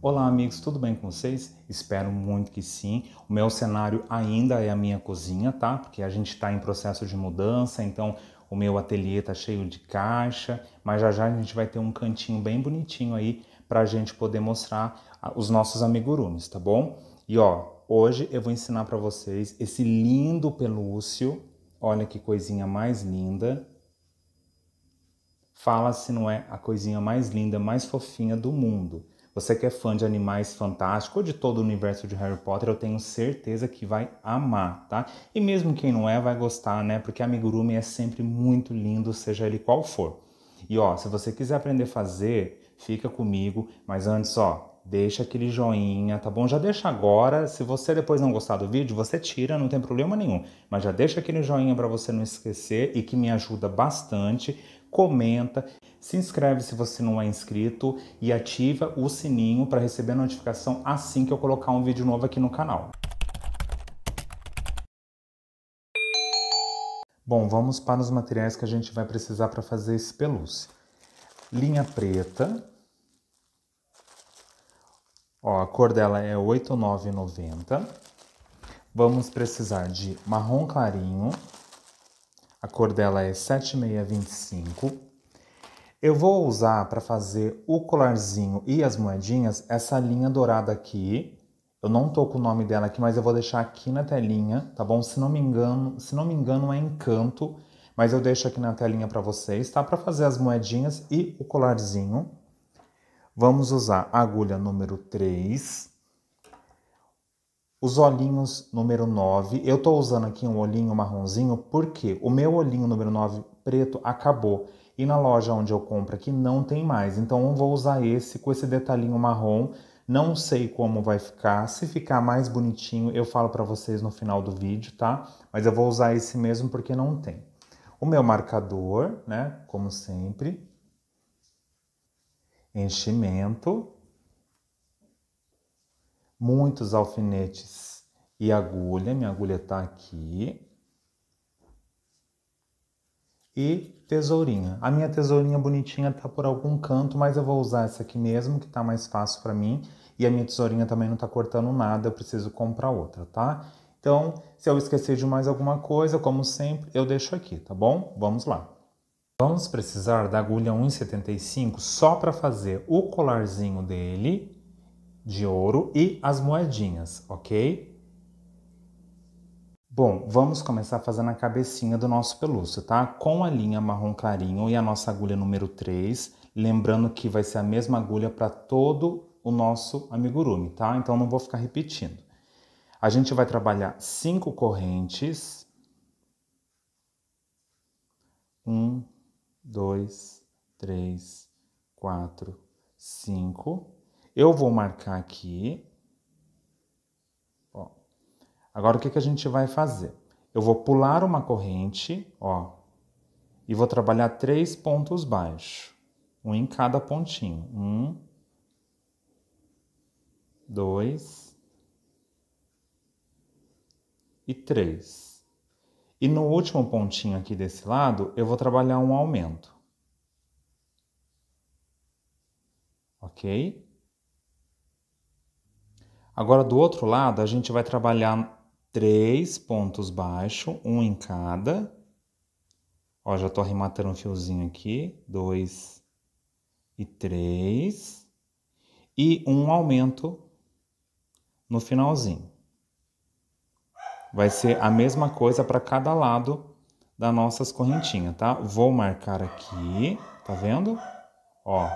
Olá, amigos, tudo bem com vocês? Espero muito que sim. O meu cenário ainda é a minha cozinha, tá? Porque a gente está em processo de mudança, então o meu ateliê tá cheio de caixa, mas já já a gente vai ter um cantinho bem bonitinho aí para a gente poder mostrar os nossos amigurumes, tá bom? E ó, hoje eu vou ensinar para vocês esse lindo pelúcio. Olha que coisinha mais linda. Fala se não é a coisinha mais linda, mais fofinha do mundo. Você que é fã de animais fantásticos ou de todo o universo de Harry Potter, eu tenho certeza que vai amar, tá? E mesmo quem não é, vai gostar, né? Porque amigurumi é sempre muito lindo, seja ele qual for. E ó, se você quiser aprender a fazer, fica comigo, mas antes, ó, deixa aquele joinha, tá bom? Já deixa agora. Se você depois não gostar do vídeo, você tira, não tem problema nenhum. Mas já deixa aquele joinha para você não esquecer e que me ajuda bastante comenta, se inscreve se você não é inscrito e ativa o sininho para receber notificação assim que eu colocar um vídeo novo aqui no canal. Bom, vamos para os materiais que a gente vai precisar para fazer esse pelúcia. Linha preta. Ó, a cor dela é 8990. Vamos precisar de marrom clarinho, a cor dela é 7625. Eu vou usar para fazer o colarzinho e as moedinhas essa linha dourada aqui. Eu não tô com o nome dela aqui, mas eu vou deixar aqui na telinha, tá bom? Se não me engano, se não me engano é encanto, mas eu deixo aqui na telinha para vocês, tá? Para fazer as moedinhas e o colarzinho. Vamos usar agulha número 3. Os olhinhos número 9, eu estou usando aqui um olhinho marronzinho porque o meu olhinho número 9 preto acabou e na loja onde eu compro aqui não tem mais. Então eu vou usar esse com esse detalhinho marrom. Não sei como vai ficar. Se ficar mais bonitinho, eu falo para vocês no final do vídeo, tá? Mas eu vou usar esse mesmo porque não tem. O meu marcador, né, como sempre, enchimento muitos alfinetes e agulha. Minha agulha está aqui. E tesourinha. A minha tesourinha bonitinha está por algum canto, mas eu vou usar essa aqui mesmo, que está mais fácil para mim. E a minha tesourinha também não está cortando nada, eu preciso comprar outra, tá? Então, se eu esquecer de mais alguma coisa, como sempre, eu deixo aqui, tá bom? Vamos lá. Vamos precisar da agulha 1,75 só para fazer o colarzinho dele de ouro e as moedinhas, ok? Bom, vamos começar fazendo a cabecinha do nosso pelúcio, tá? Com a linha marrom clarinho e a nossa agulha número 3, lembrando que vai ser a mesma agulha para todo o nosso amigurumi, tá? Então não vou ficar repetindo. A gente vai trabalhar cinco correntes. Um, dois, três, quatro, cinco eu vou marcar aqui. Ó. Agora, o que, que a gente vai fazer? Eu vou pular uma corrente, ó, e vou trabalhar três pontos baixos. Um em cada pontinho. Um, dois e três. E no último pontinho aqui desse lado, eu vou trabalhar um aumento. Ok? Agora, do outro lado, a gente vai trabalhar três pontos baixos, um em cada. Ó, já tô arrematando um fiozinho aqui, dois e três. E um aumento no finalzinho. Vai ser a mesma coisa para cada lado das nossas correntinhas, tá? Vou marcar aqui, tá vendo? Ó,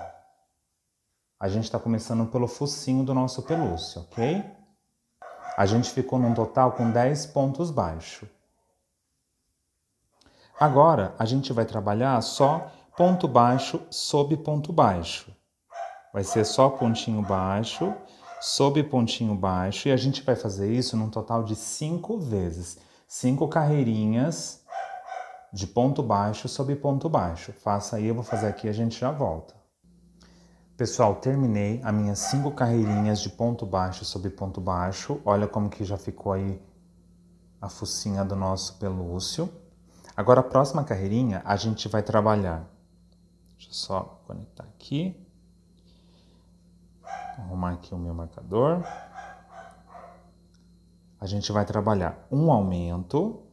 a gente está começando pelo focinho do nosso pelúcio, ok? A gente ficou num total com 10 pontos baixo. Agora, a gente vai trabalhar só ponto baixo sob ponto baixo. Vai ser só pontinho baixo sob pontinho baixo e a gente vai fazer isso num total de cinco vezes. Cinco carreirinhas de ponto baixo sob ponto baixo. Faça aí, eu vou fazer aqui e a gente já volta. Pessoal, terminei as minhas cinco carreirinhas de ponto baixo sobre ponto baixo. Olha como que já ficou aí a focinha do nosso pelúcio. Agora, a próxima carreirinha, a gente vai trabalhar. Deixa eu só conectar aqui. arrumar aqui o meu marcador. A gente vai trabalhar um aumento.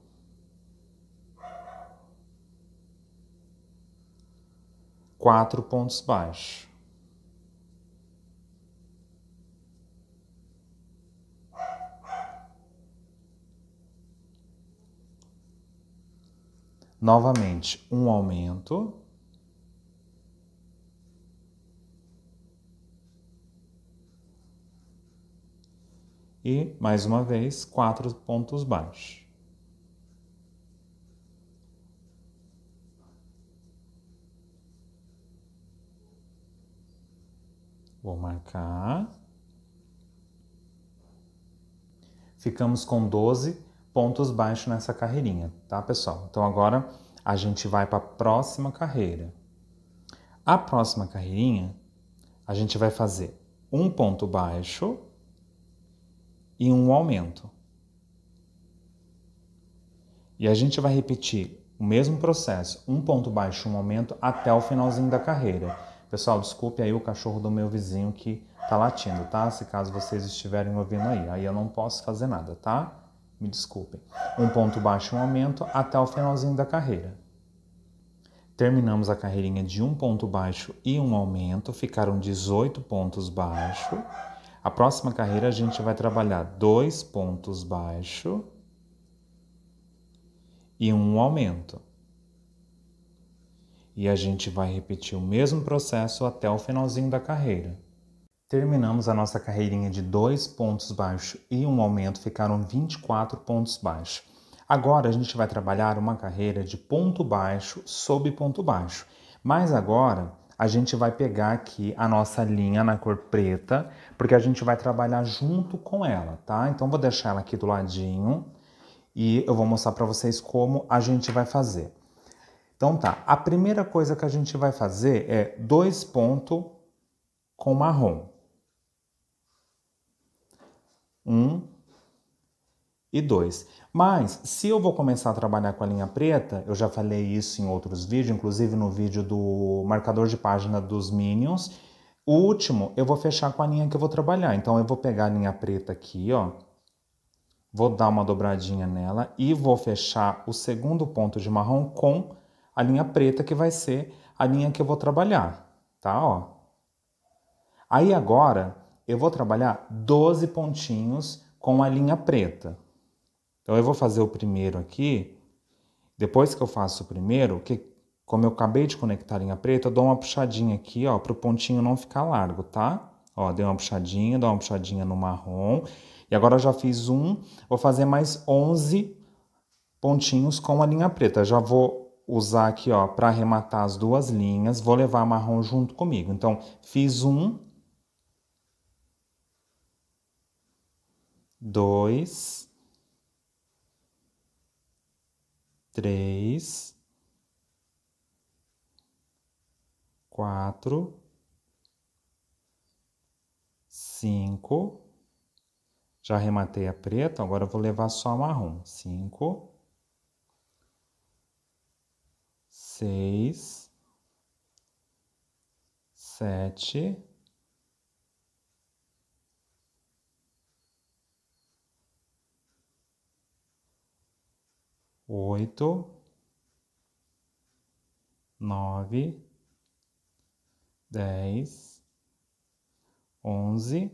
Quatro pontos baixos. Novamente, um aumento. E, mais uma vez, quatro pontos baixos. Vou marcar. Ficamos com 12 pontos baixos nessa carreirinha, tá, pessoal? Então agora a gente vai para a próxima carreira. A próxima carreirinha, a gente vai fazer um ponto baixo e um aumento. E a gente vai repetir o mesmo processo, um ponto baixo, um aumento, até o finalzinho da carreira. Pessoal, desculpe aí o cachorro do meu vizinho que tá latindo, tá? Se caso vocês estiverem ouvindo aí, aí eu não posso fazer nada, tá? me desculpem, um ponto baixo, um aumento até o finalzinho da carreira. Terminamos a carreirinha de um ponto baixo e um aumento, ficaram 18 pontos baixo. A próxima carreira a gente vai trabalhar dois pontos baixo e um aumento. E a gente vai repetir o mesmo processo até o finalzinho da carreira. Terminamos a nossa carreirinha de dois pontos baixos e um aumento, ficaram 24 pontos baixos. Agora a gente vai trabalhar uma carreira de ponto baixo sob ponto baixo. Mas agora a gente vai pegar aqui a nossa linha na cor preta, porque a gente vai trabalhar junto com ela, tá? Então vou deixar ela aqui do ladinho e eu vou mostrar para vocês como a gente vai fazer. Então tá, a primeira coisa que a gente vai fazer é dois pontos com marrom. 1 e 2. Mas, se eu vou começar a trabalhar com a linha preta, eu já falei isso em outros vídeos, inclusive no vídeo do marcador de página dos Minions, o último eu vou fechar com a linha que eu vou trabalhar. Então, eu vou pegar a linha preta aqui, ó, vou dar uma dobradinha nela e vou fechar o segundo ponto de marrom com a linha preta, que vai ser a linha que eu vou trabalhar, tá, ó. Aí agora, eu vou trabalhar 12 pontinhos com a linha preta. Então, eu vou fazer o primeiro aqui. Depois que eu faço o primeiro, que, como eu acabei de conectar a linha preta, eu dou uma puxadinha aqui, ó, para o pontinho não ficar largo, tá? Ó, dei uma puxadinha, dou uma puxadinha no marrom. E agora já fiz um, vou fazer mais 11 pontinhos com a linha preta. Já vou usar aqui, ó, para arrematar as duas linhas, vou levar marrom junto comigo. Então, fiz um, dois, três, quatro, cinco. Já rematei a preta, agora vou levar só a marrom. Cinco, seis, sete. oito, nove, dez, onze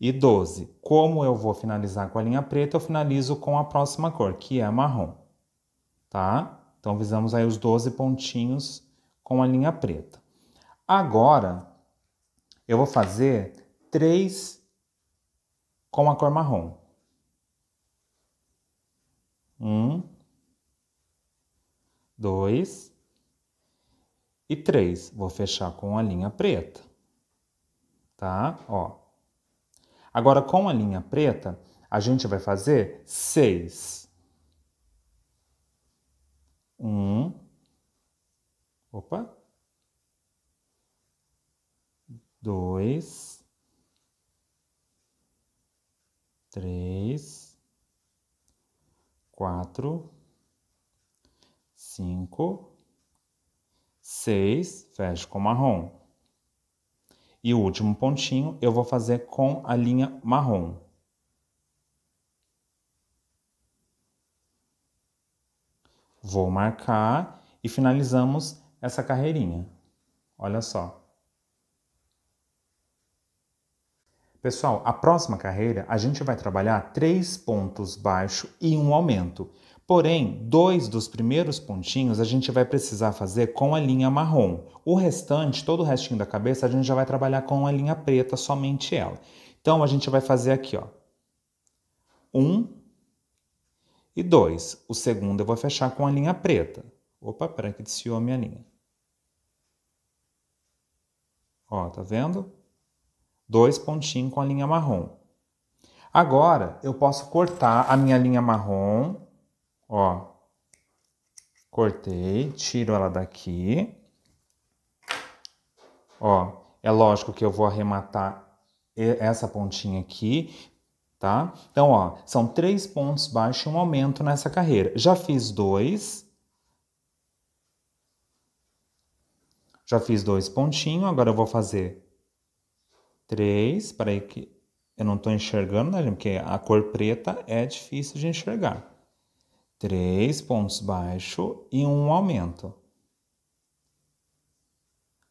e doze. Como eu vou finalizar com a linha preta, eu finalizo com a próxima cor, que é marrom, tá? Então, visamos aí os doze pontinhos com a linha preta. Agora, eu vou fazer três com a cor marrom. Um, dois e três. Vou fechar com a linha preta, tá? Ó. Agora, com a linha preta, a gente vai fazer seis. Um. Opa. Dois. Três quatro, cinco, seis, fecho com marrom. E o último pontinho eu vou fazer com a linha marrom. Vou marcar e finalizamos essa carreirinha. Olha só. Pessoal, a próxima carreira a gente vai trabalhar três pontos baixo e um aumento. Porém, dois dos primeiros pontinhos a gente vai precisar fazer com a linha marrom. O restante, todo o restinho da cabeça, a gente já vai trabalhar com a linha preta, somente ela. Então, a gente vai fazer aqui, ó. Um e dois. O segundo eu vou fechar com a linha preta. Opa, peraí que desfiou a minha linha. Ó, tá vendo? dois pontinhos com a linha marrom. Agora, eu posso cortar a minha linha marrom, ó. Cortei, tiro ela daqui. Ó, é lógico que eu vou arrematar essa pontinha aqui, tá? Então, ó, são três pontos baixos e um aumento nessa carreira. Já fiz dois. Já fiz dois pontinhos, agora eu vou fazer 3, para que eu não estou enxergando, né, gente? Porque a cor preta é difícil de enxergar. Três pontos baixo e um aumento.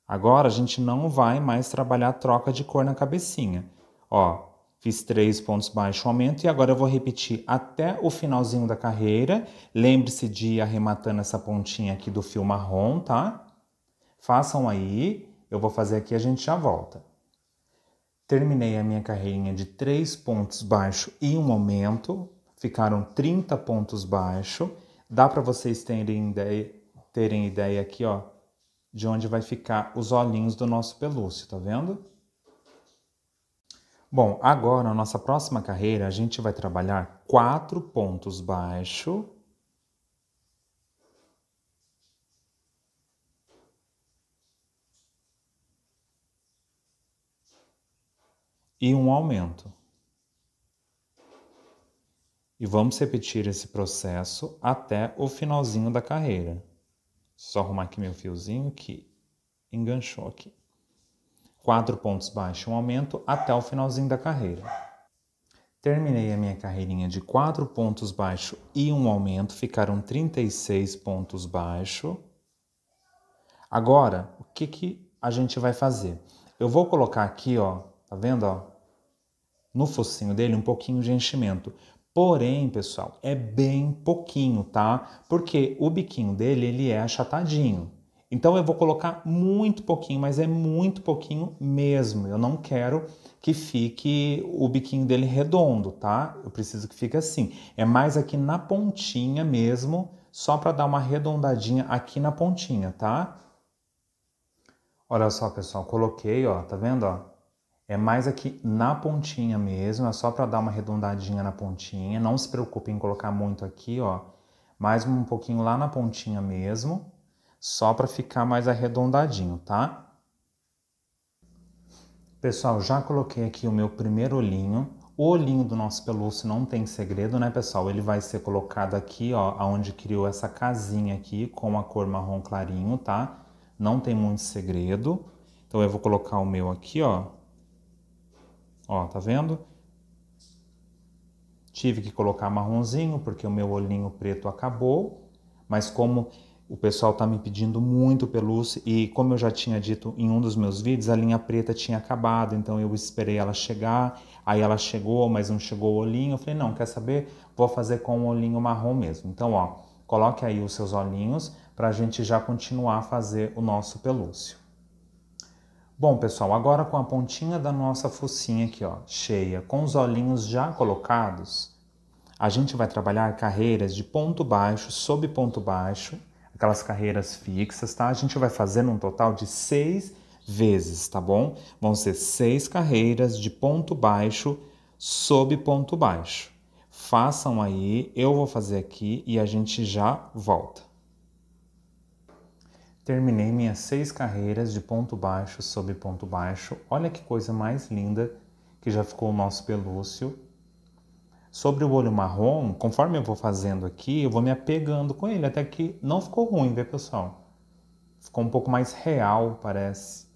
Agora a gente não vai mais trabalhar a troca de cor na cabecinha. Ó, fiz três pontos baixo aumento e agora eu vou repetir até o finalzinho da carreira. Lembre-se de ir arrematando essa pontinha aqui do fio marrom, tá? Façam aí, eu vou fazer aqui e a gente já volta. Terminei a minha carreirinha de 3 pontos baixo e um aumento, ficaram 30 pontos baixo. Dá para vocês terem ideia, terem ideia aqui, ó, de onde vai ficar os olhinhos do nosso pelúcio, tá vendo? Bom, agora na nossa próxima carreira a gente vai trabalhar quatro pontos baixo e um aumento. E vamos repetir esse processo até o finalzinho da carreira. Só arrumar aqui meu fiozinho que enganchou aqui. Quatro pontos baixos, um aumento até o finalzinho da carreira. Terminei a minha carreirinha de quatro pontos baixos e um aumento, ficaram 36 pontos baixos. Agora, o que, que a gente vai fazer? Eu vou colocar aqui, ó, tá vendo, ó? no focinho dele um pouquinho de enchimento. Porém, pessoal, é bem pouquinho, tá? Porque o biquinho dele, ele é achatadinho. Então eu vou colocar muito pouquinho, mas é muito pouquinho mesmo. Eu não quero que fique o biquinho dele redondo, tá? Eu preciso que fique assim. É mais aqui na pontinha mesmo, só para dar uma arredondadinha aqui na pontinha, tá? Olha só, pessoal, coloquei, ó, tá vendo, ó? É mais aqui na pontinha mesmo, é só para dar uma arredondadinha na pontinha. Não se preocupe em colocar muito aqui, ó. Mais um pouquinho lá na pontinha mesmo, só para ficar mais arredondadinho, tá? Pessoal, já coloquei aqui o meu primeiro olhinho. O olhinho do nosso pelúcio não tem segredo, né, pessoal? Ele vai ser colocado aqui, ó, aonde criou essa casinha aqui com a cor marrom clarinho, tá? Não tem muito segredo. Então eu vou colocar o meu aqui, ó, Ó, tá vendo? Tive que colocar marronzinho porque o meu olhinho preto acabou, mas como o pessoal tá me pedindo muito pelúcia e como eu já tinha dito em um dos meus vídeos, a linha preta tinha acabado, então eu esperei ela chegar, aí ela chegou, mas não chegou o olhinho, eu falei, não, quer saber? Vou fazer com o olhinho marrom mesmo. Então, ó, coloque aí os seus olhinhos para a gente já continuar a fazer o nosso pelúcio. Bom, pessoal, agora com a pontinha da nossa focinha aqui, ó, cheia, com os olhinhos já colocados, a gente vai trabalhar carreiras de ponto baixo, sob ponto baixo, aquelas carreiras fixas, tá? A gente vai fazer um total de seis vezes, tá bom? Vão ser seis carreiras de ponto baixo, sob ponto baixo. Façam aí, eu vou fazer aqui e a gente já volta. Terminei minhas seis carreiras de ponto baixo sob ponto baixo. Olha que coisa mais linda que já ficou o nosso pelúcio. Sobre o olho marrom, conforme eu vou fazendo aqui, eu vou me apegando com ele até que não ficou ruim, vê pessoal? Ficou um pouco mais real, parece.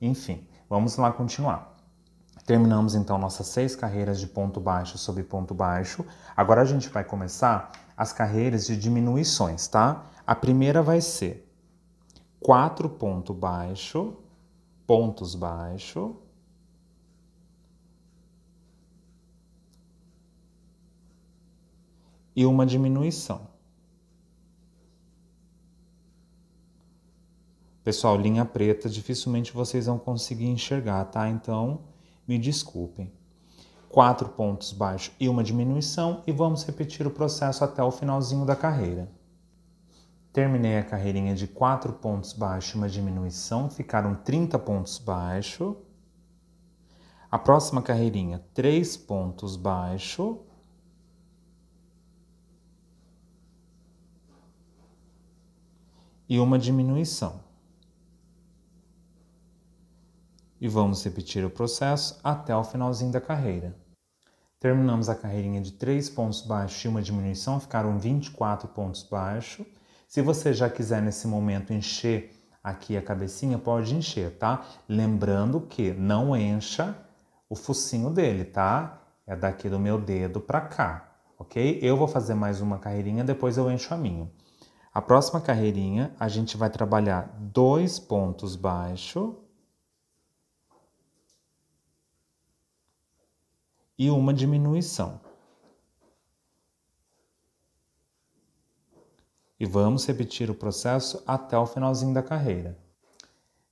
Enfim, vamos lá continuar. Terminamos então nossas seis carreiras de ponto baixo sobre ponto baixo. Agora a gente vai começar as carreiras de diminuições, tá? A primeira vai ser quatro ponto baixo, pontos baixo, e uma diminuição. Pessoal, linha preta, dificilmente vocês vão conseguir enxergar, tá? Então, me desculpem. Quatro pontos baixo e uma diminuição, e vamos repetir o processo até o finalzinho da carreira. Terminei a carreirinha de 4 pontos baixo, uma diminuição, ficaram 30 pontos baixo. A próxima carreirinha, 3 pontos baixo. E uma diminuição. E vamos repetir o processo até o finalzinho da carreira. Terminamos a carreirinha de 3 pontos baixo e uma diminuição, ficaram 24 pontos baixo se você já quiser nesse momento encher aqui a cabecinha, pode encher, tá? Lembrando que não encha o focinho dele, tá? É daqui do meu dedo para cá, ok? Eu vou fazer mais uma carreirinha, depois eu encho a minha. A próxima carreirinha, a gente vai trabalhar dois pontos baixo e uma diminuição. E vamos repetir o processo até o finalzinho da carreira.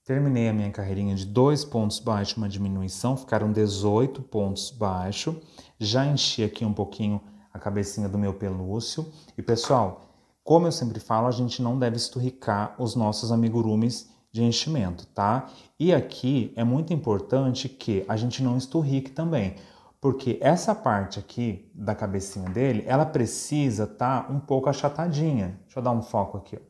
Terminei a minha carreirinha de dois pontos baixos, uma diminuição, ficaram 18 pontos baixo. Já enchi aqui um pouquinho a cabecinha do meu pelúcio. E pessoal, como eu sempre falo, a gente não deve esturricar os nossos amigurumes de enchimento, tá? E aqui é muito importante que a gente não esturrique também porque essa parte aqui da cabecinha dele, ela precisa estar tá um pouco achatadinha. Deixa eu dar um foco aqui. Ó.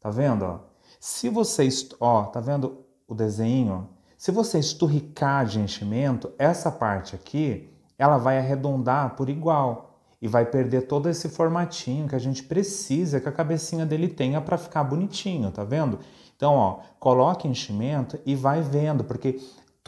Tá vendo? Ó? Se você, ó, tá vendo o desenho? Se você esturricar de enchimento, essa parte aqui, ela vai arredondar por igual e vai perder todo esse formatinho que a gente precisa que a cabecinha dele tenha para ficar bonitinho, tá vendo? Então, ó, coloque enchimento e vai vendo, porque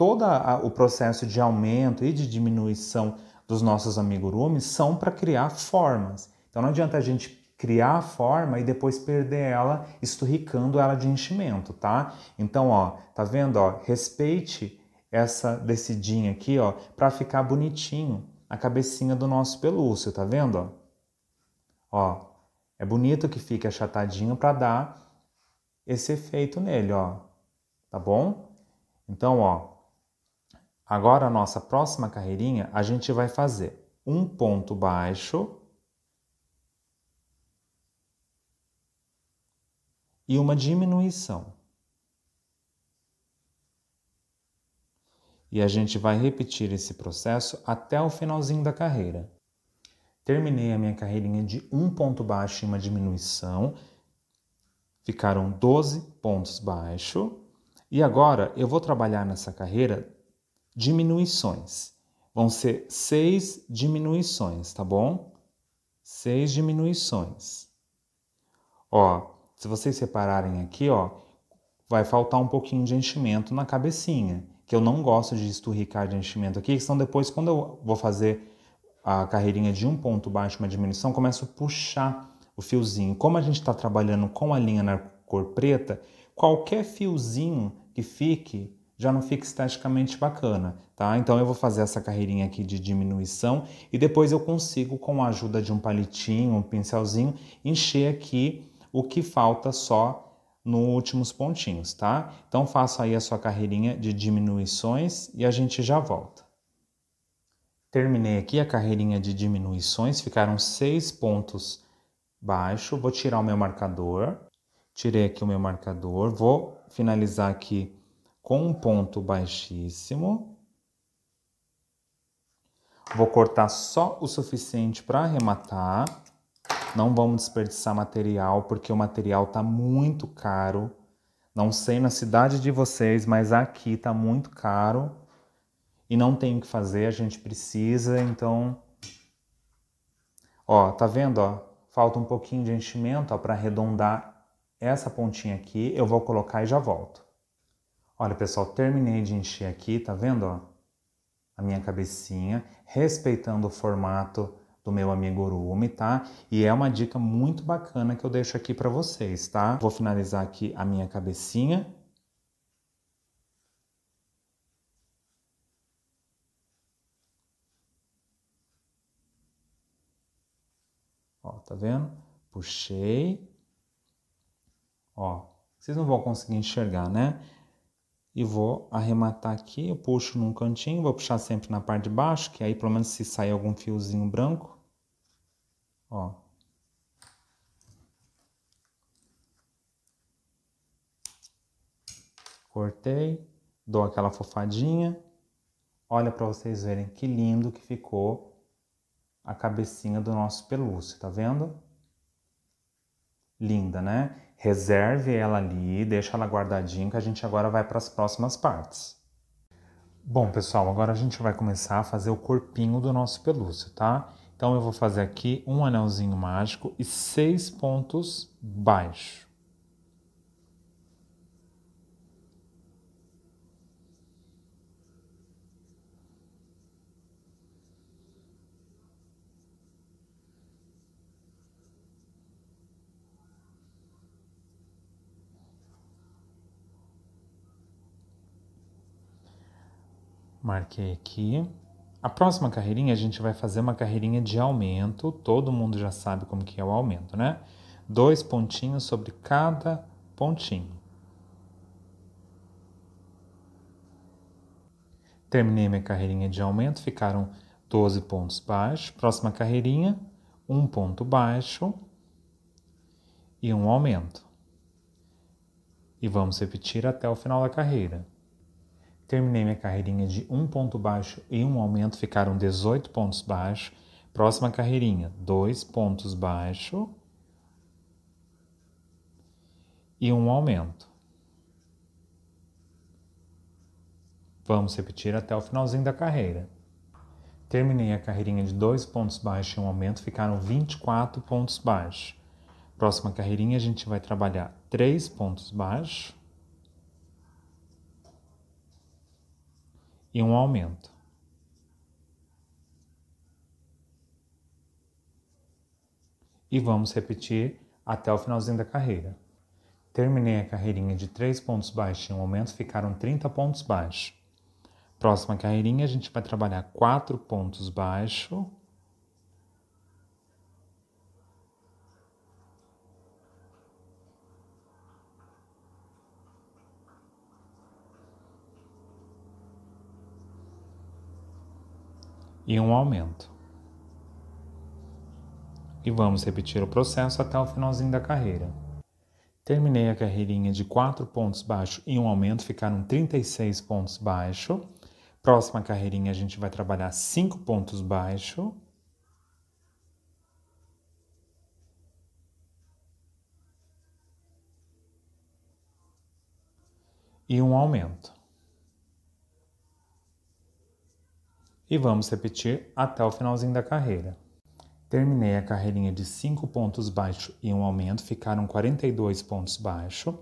todo o processo de aumento e de diminuição dos nossos amigurumis são para criar formas. Então não adianta a gente criar a forma e depois perder ela, esturricando ela de enchimento, tá? Então, ó, tá vendo, ó? Respeite essa descidinha aqui, ó, para ficar bonitinho a cabecinha do nosso pelúcio, tá vendo, ó? Ó, é bonito que fique achatadinho para dar esse efeito nele, ó. Tá bom? Então, ó, Agora, a nossa próxima carreirinha, a gente vai fazer um ponto baixo e uma diminuição. E a gente vai repetir esse processo até o finalzinho da carreira. Terminei a minha carreirinha de um ponto baixo e uma diminuição. Ficaram 12 pontos baixo. E agora eu vou trabalhar nessa carreira diminuições. Vão ser seis diminuições, tá bom? Seis diminuições. Ó, se vocês separarem aqui, ó, vai faltar um pouquinho de enchimento na cabecinha, que eu não gosto de esturricar de enchimento aqui, são depois quando eu vou fazer a carreirinha de um ponto baixo, uma diminuição, começo a puxar o fiozinho. Como a gente está trabalhando com a linha na cor preta, qualquer fiozinho que fique já não fica esteticamente bacana, tá? Então eu vou fazer essa carreirinha aqui de diminuição e depois eu consigo, com a ajuda de um palitinho, um pincelzinho, encher aqui o que falta só nos últimos pontinhos, tá? Então faça aí a sua carreirinha de diminuições e a gente já volta. Terminei aqui a carreirinha de diminuições, ficaram seis pontos baixo. Vou tirar o meu marcador, tirei aqui o meu marcador, vou finalizar aqui com um ponto baixíssimo. Vou cortar só o suficiente para arrematar. Não vamos desperdiçar material, porque o material está muito caro. Não sei na cidade de vocês, mas aqui está muito caro. E não tem o que fazer, a gente precisa, então... Ó, tá vendo, ó? Falta um pouquinho de enchimento, ó, para arredondar essa pontinha aqui. Eu vou colocar e já volto. Olha, pessoal, terminei de encher aqui, tá vendo, ó? A minha cabecinha, respeitando o formato do meu amigo Urumi, tá? E é uma dica muito bacana que eu deixo aqui para vocês, tá? Vou finalizar aqui a minha cabecinha. Ó, tá vendo? Puxei. Ó, vocês não vão conseguir enxergar, né? e vou arrematar aqui, eu puxo num cantinho, vou puxar sempre na parte de baixo, que aí pelo menos se sair algum fiozinho branco, ó. Cortei, dou aquela fofadinha. Olha para vocês verem que lindo que ficou a cabecinha do nosso pelúcio, tá vendo? Linda, né? Reserve ela ali, deixa ela guardadinha que a gente agora vai para as próximas partes. Bom, pessoal, agora a gente vai começar a fazer o corpinho do nosso pelúcio, tá? Então eu vou fazer aqui um anelzinho mágico e seis pontos baixos. Marquei aqui. A próxima carreirinha a gente vai fazer uma carreirinha de aumento. Todo mundo já sabe como que é o aumento, né? Dois pontinhos sobre cada pontinho. Terminei minha carreirinha de aumento, ficaram 12 pontos baixos. Próxima carreirinha, um ponto baixo e um aumento. E vamos repetir até o final da carreira. Terminei minha carreirinha de um ponto baixo e um aumento, ficaram 18 pontos baixos. Próxima carreirinha, dois pontos baixo e um aumento. Vamos repetir até o finalzinho da carreira. Terminei a carreirinha de dois pontos baixos e um aumento, ficaram 24 pontos baixos. Próxima carreirinha a gente vai trabalhar três pontos baixos e um aumento. E vamos repetir até o finalzinho da carreira. Terminei a carreirinha de 3 pontos baixos em um aumento, ficaram 30 pontos baixos. Próxima carreirinha, a gente vai trabalhar 4 pontos baixos e um aumento. E vamos repetir o processo até o finalzinho da carreira. Terminei a carreirinha de 4 pontos baixo e um aumento, ficaram 36 pontos baixo. Próxima carreirinha a gente vai trabalhar 5 pontos baixo. E um aumento. e vamos repetir até o finalzinho da carreira. Terminei a carreirinha de 5 pontos baixo e um aumento, ficaram 42 pontos baixo.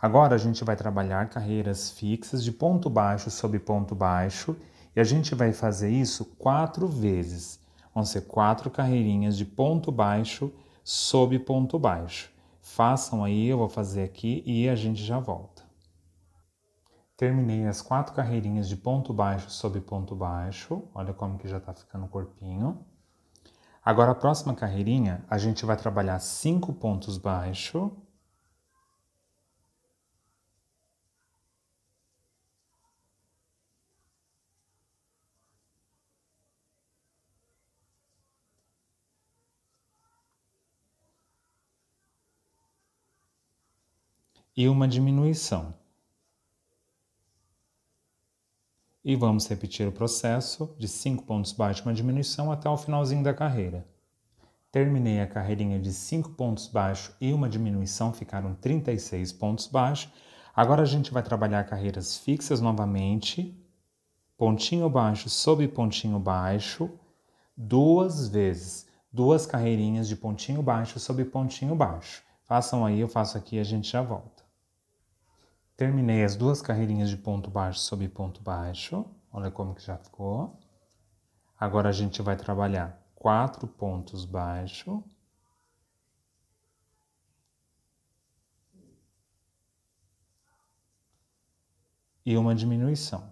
Agora a gente vai trabalhar carreiras fixas de ponto baixo sobre ponto baixo e a gente vai fazer isso quatro vezes. Vão ser quatro carreirinhas de ponto baixo sobre ponto baixo. Façam aí, eu vou fazer aqui e a gente já volta. Terminei as quatro carreirinhas de ponto baixo sobre ponto baixo. Olha como que já está ficando o corpinho. Agora, a próxima carreirinha, a gente vai trabalhar cinco pontos baixo. E uma diminuição. E vamos repetir o processo de 5 pontos baixo uma diminuição até o finalzinho da carreira. Terminei a carreirinha de 5 pontos baixo e uma diminuição, ficaram 36 pontos baixo. Agora a gente vai trabalhar carreiras fixas novamente. Pontinho baixo sob pontinho baixo, duas vezes. Duas carreirinhas de pontinho baixo sob pontinho baixo. Façam aí, eu faço aqui e a gente já volta. Terminei as duas carreirinhas de ponto baixo sobre ponto baixo. Olha como que já ficou. Agora a gente vai trabalhar quatro pontos baixo. E uma diminuição.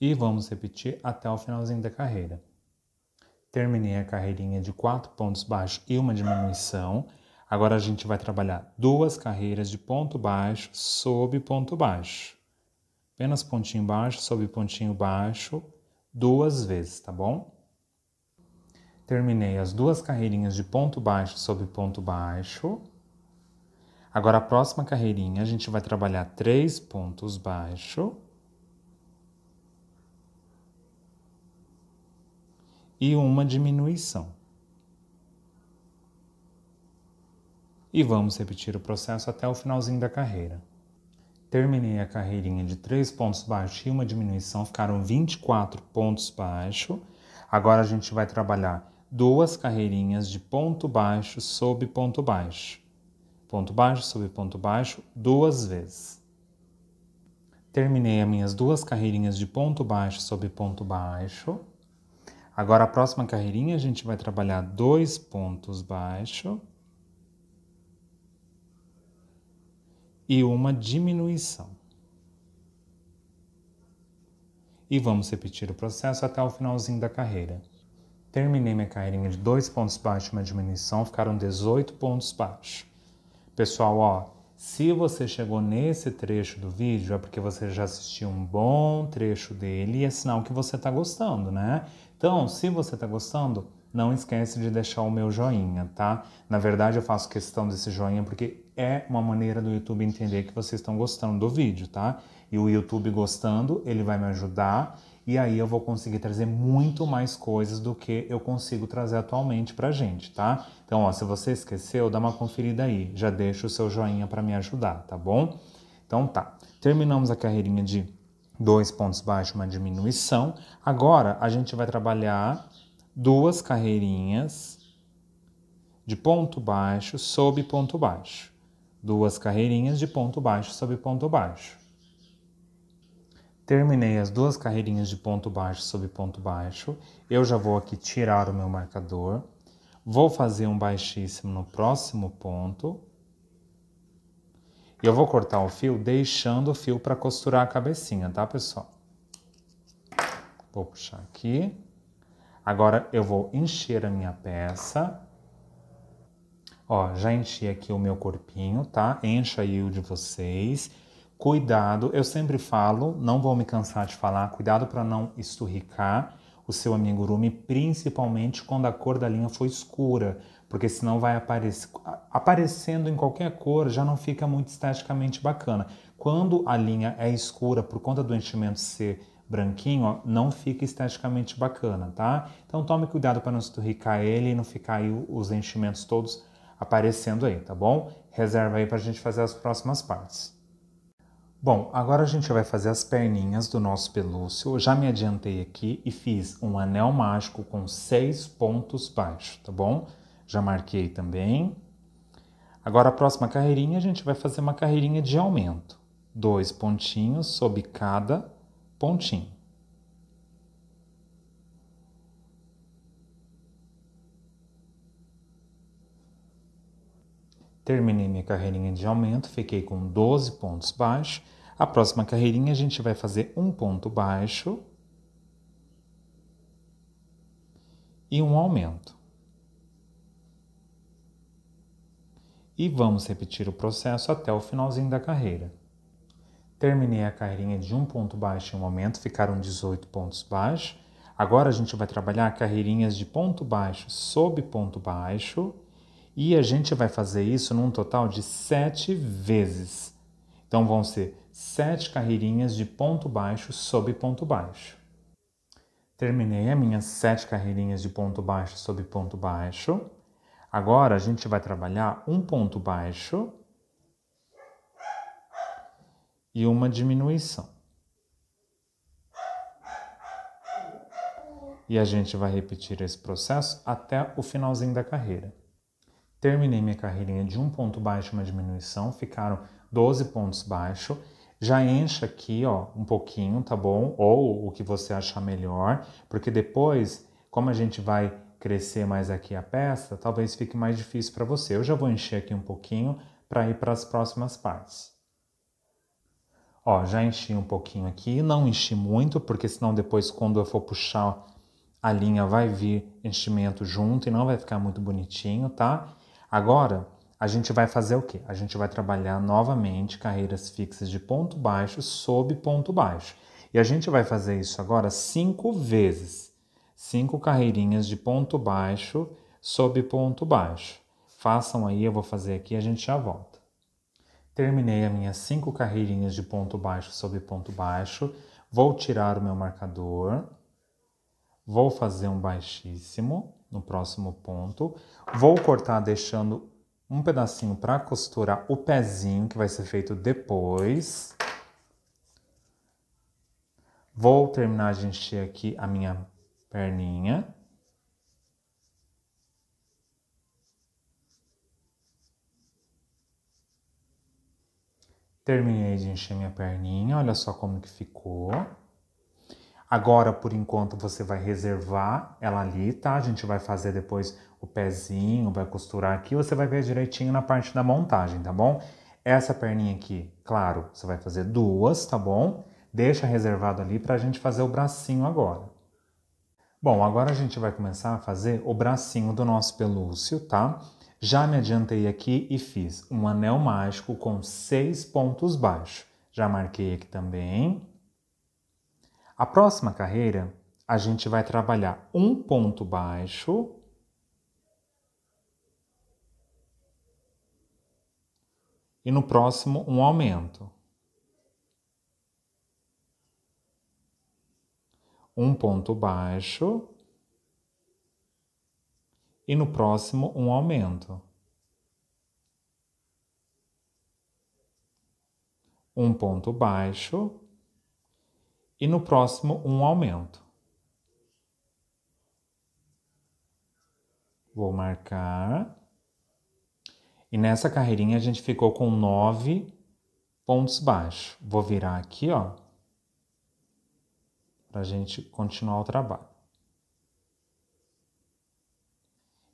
E vamos repetir até o finalzinho da carreira. Terminei a carreirinha de quatro pontos baixos e uma diminuição. Agora a gente vai trabalhar duas carreiras de ponto baixo sob ponto baixo. Apenas pontinho baixo sob pontinho baixo duas vezes, tá bom? Terminei as duas carreirinhas de ponto baixo sob ponto baixo. Agora a próxima carreirinha a gente vai trabalhar três pontos baixo. E uma diminuição. e vamos repetir o processo até o finalzinho da carreira. Terminei a carreirinha de 3 pontos baixos e uma diminuição, ficaram 24 pontos baixo. Agora a gente vai trabalhar duas carreirinhas de ponto baixo sob ponto baixo. Ponto baixo sob ponto baixo duas vezes. Terminei as minhas duas carreirinhas de ponto baixo sob ponto baixo. Agora a próxima carreirinha a gente vai trabalhar dois pontos baixo e uma diminuição. E vamos repetir o processo até o finalzinho da carreira. Terminei minha carreirinha de dois pontos baixos, uma diminuição, ficaram 18 pontos baixos. Pessoal, ó, se você chegou nesse trecho do vídeo, é porque você já assistiu um bom trecho dele e é sinal que você está gostando, né? Então, se você está gostando, não esquece de deixar o meu joinha, tá? Na verdade, eu faço questão desse joinha porque é uma maneira do YouTube entender que vocês estão gostando do vídeo, tá? E o YouTube gostando, ele vai me ajudar e aí eu vou conseguir trazer muito mais coisas do que eu consigo trazer atualmente pra gente, tá? Então, ó, se você esqueceu, dá uma conferida aí, já deixa o seu joinha para me ajudar, tá bom? Então tá. Terminamos a carreirinha de dois pontos baixos, uma diminuição. Agora a gente vai trabalhar duas carreirinhas de ponto baixo sob ponto baixo duas carreirinhas de ponto baixo sobre ponto baixo. Terminei as duas carreirinhas de ponto baixo sobre ponto baixo. Eu já vou aqui tirar o meu marcador. Vou fazer um baixíssimo no próximo ponto. E eu vou cortar o fio deixando o fio para costurar a cabecinha, tá, pessoal? Vou puxar aqui. Agora eu vou encher a minha peça Ó, já enchi aqui o meu corpinho, tá? Encha aí o de vocês. Cuidado, eu sempre falo, não vou me cansar de falar, cuidado para não esturricar o seu amigurumi, principalmente quando a cor da linha for escura, porque senão vai aparecer aparecendo em qualquer cor, já não fica muito esteticamente bacana. Quando a linha é escura por conta do enchimento ser branquinho, ó, não fica esteticamente bacana, tá? Então tome cuidado para não esturricar ele e não ficar aí os enchimentos todos aparecendo aí, tá bom? Reserva aí para a gente fazer as próximas partes. Bom, agora a gente vai fazer as perninhas do nosso pelúcio. Eu já me adiantei aqui e fiz um anel mágico com seis pontos baixos, tá bom? Já marquei também. Agora a próxima carreirinha a gente vai fazer uma carreirinha de aumento. Dois pontinhos sob cada pontinho. Terminei minha carreirinha de aumento, fiquei com 12 pontos baixos. A próxima carreirinha a gente vai fazer um ponto baixo e um aumento. E vamos repetir o processo até o finalzinho da carreira. Terminei a carreirinha de um ponto baixo e um aumento, ficaram 18 pontos baixos. Agora a gente vai trabalhar carreirinhas de ponto baixo sob ponto baixo e a gente vai fazer isso num total de sete vezes. Então vão ser sete carreirinhas de ponto baixo sob ponto baixo. Terminei as minhas sete carreirinhas de ponto baixo sob ponto baixo. Agora a gente vai trabalhar um ponto baixo e uma diminuição. E a gente vai repetir esse processo até o finalzinho da carreira. Terminei minha carreirinha de um ponto baixo, uma diminuição, ficaram 12 pontos baixo. Já enche aqui, ó, um pouquinho, tá bom? Ou o que você achar melhor, porque depois, como a gente vai crescer mais aqui a peça, talvez fique mais difícil para você. Eu já vou encher aqui um pouquinho para ir para as próximas partes. Ó, já enchi um pouquinho aqui, não enchi muito, porque senão depois quando eu for puxar a linha vai vir enchimento junto e não vai ficar muito bonitinho, tá? Agora, a gente vai fazer o quê? A gente vai trabalhar novamente carreiras fixas de ponto baixo sob ponto baixo. E a gente vai fazer isso agora cinco vezes. Cinco carreirinhas de ponto baixo sob ponto baixo. Façam aí, eu vou fazer aqui a gente já volta. Terminei as minhas cinco carreirinhas de ponto baixo sob ponto baixo. Vou tirar o meu marcador. Vou fazer um baixíssimo no próximo ponto. Vou cortar deixando um pedacinho para costurar o pezinho, que vai ser feito depois. Vou terminar de encher aqui a minha perninha. Terminei de encher minha perninha, olha só como que ficou. Agora, por enquanto, você vai reservar ela ali, tá? A gente vai fazer depois o pezinho, vai costurar aqui, você vai ver direitinho na parte da montagem, tá bom? Essa perninha aqui, claro, você vai fazer duas, tá bom? Deixa reservado ali para a gente fazer o bracinho agora. Bom, agora a gente vai começar a fazer o bracinho do nosso pelúcio, tá? Já me adiantei aqui e fiz um anel mágico com seis pontos baixos. Já marquei aqui também, a próxima carreira, a gente vai trabalhar um ponto baixo e no próximo um aumento. Um ponto baixo e no próximo um aumento. Um ponto baixo e no próximo um aumento. Vou marcar. E nessa carreirinha a gente ficou com nove pontos baixos. Vou virar aqui, ó, para a gente continuar o trabalho.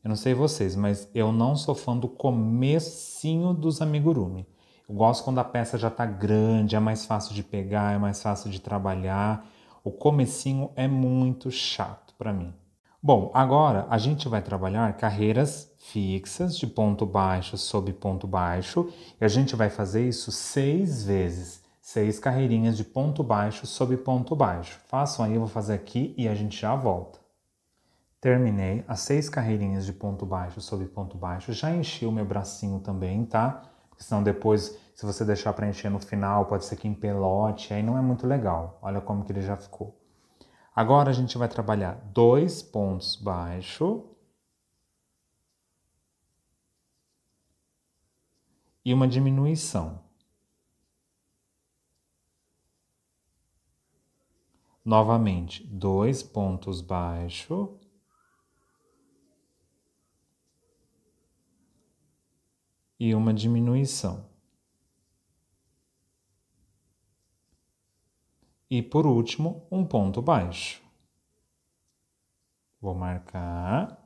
Eu não sei vocês, mas eu não sou fã do comecinho dos amigurumi. Eu gosto quando a peça já está grande, é mais fácil de pegar, é mais fácil de trabalhar. O comecinho é muito chato para mim. Bom, agora a gente vai trabalhar carreiras fixas de ponto baixo sob ponto baixo e a gente vai fazer isso seis vezes, seis carreirinhas de ponto baixo sob ponto baixo. Façam aí, eu vou fazer aqui e a gente já volta. Terminei as seis carreirinhas de ponto baixo sob ponto baixo, já enchi o meu bracinho também, tá? senão depois, se você deixar para encher no final, pode ser que empelote, aí não é muito legal. Olha como que ele já ficou. Agora a gente vai trabalhar dois pontos baixo e uma diminuição. Novamente, dois pontos baixo e uma diminuição. E por último, um ponto baixo. Vou marcar.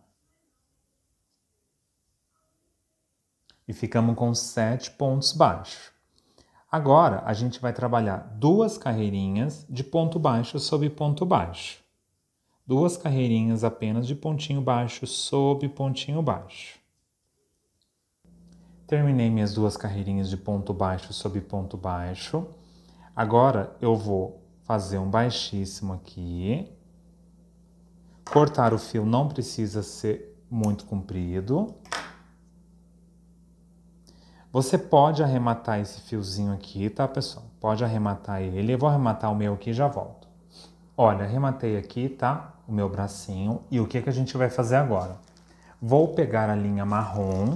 E ficamos com sete pontos baixos. Agora a gente vai trabalhar duas carreirinhas de ponto baixo sobre ponto baixo. Duas carreirinhas apenas de pontinho baixo sobre pontinho baixo. Terminei minhas duas carreirinhas de ponto baixo sobre ponto baixo. Agora eu vou fazer um baixíssimo aqui. Cortar o fio não precisa ser muito comprido. Você pode arrematar esse fiozinho aqui, tá, pessoal? Pode arrematar ele. Eu vou arrematar o meu aqui e já volto. Olha, arrematei aqui, tá? O meu bracinho. E o que, que a gente vai fazer agora? Vou pegar a linha marrom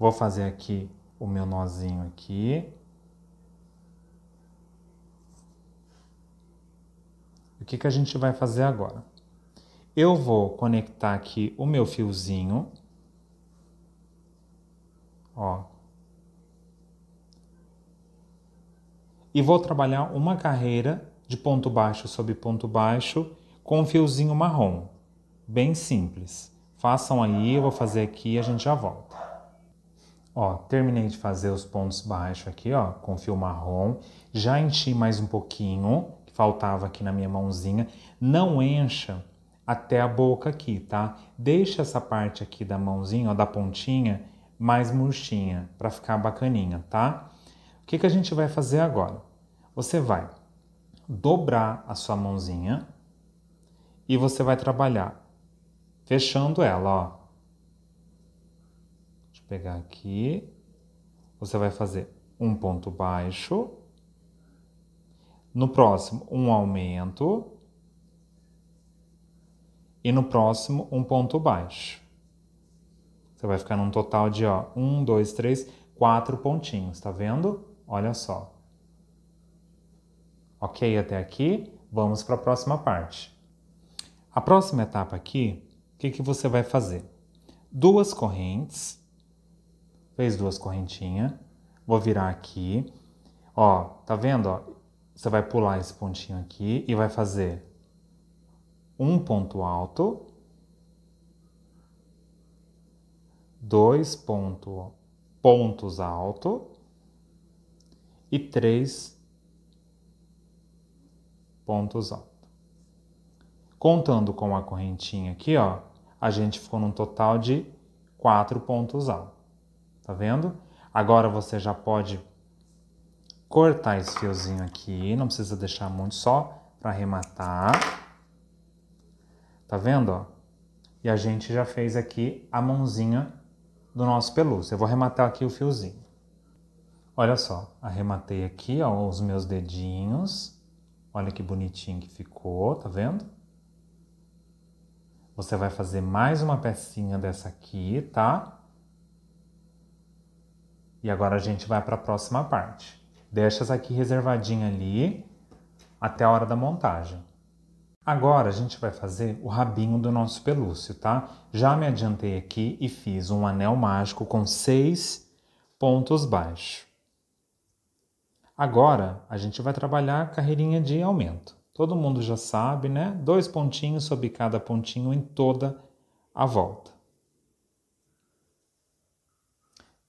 Vou fazer aqui o meu nozinho aqui. O que, que a gente vai fazer agora? Eu vou conectar aqui o meu fiozinho. Ó. E vou trabalhar uma carreira de ponto baixo sobre ponto baixo com um fiozinho marrom. Bem simples. Façam aí, eu vou fazer aqui e a gente já volta. Ó, terminei de fazer os pontos baixos aqui, ó, com fio marrom. Já enchi mais um pouquinho, que faltava aqui na minha mãozinha. Não encha até a boca aqui, tá? Deixa essa parte aqui da mãozinha, ó, da pontinha, mais murchinha, para ficar bacaninha, tá? O que, que a gente vai fazer agora? Você vai dobrar a sua mãozinha e você vai trabalhar fechando ela, ó pegar aqui, você vai fazer um ponto baixo, no próximo um aumento e no próximo um ponto baixo. Você vai ficar num total de ó, um, dois, três, quatro pontinhos, tá vendo? Olha só. Ok até aqui? Vamos para a próxima parte. A próxima etapa aqui, o que, que você vai fazer? Duas correntes fez duas correntinhas, vou virar aqui, ó, tá vendo, ó? Você vai pular esse pontinho aqui e vai fazer um ponto alto, dois ponto, pontos alto e três pontos alto. Contando com a correntinha aqui, ó, a gente ficou num total de quatro pontos altos tá vendo? Agora você já pode cortar esse fiozinho aqui, não precisa deixar muito só para arrematar. Tá vendo, E a gente já fez aqui a mãozinha do nosso pelúcio. Eu vou arrematar aqui o fiozinho. Olha só, arrematei aqui, ó, os meus dedinhos. Olha que bonitinho que ficou, tá vendo? Você vai fazer mais uma pecinha dessa aqui, tá? E agora a gente vai para a próxima parte. Deixa as aqui reservadinha ali até a hora da montagem. Agora a gente vai fazer o rabinho do nosso pelúcio, tá? Já me adiantei aqui e fiz um anel mágico com seis pontos baixos. Agora a gente vai trabalhar a carreirinha de aumento. Todo mundo já sabe, né? Dois pontinhos sobre cada pontinho em toda a volta.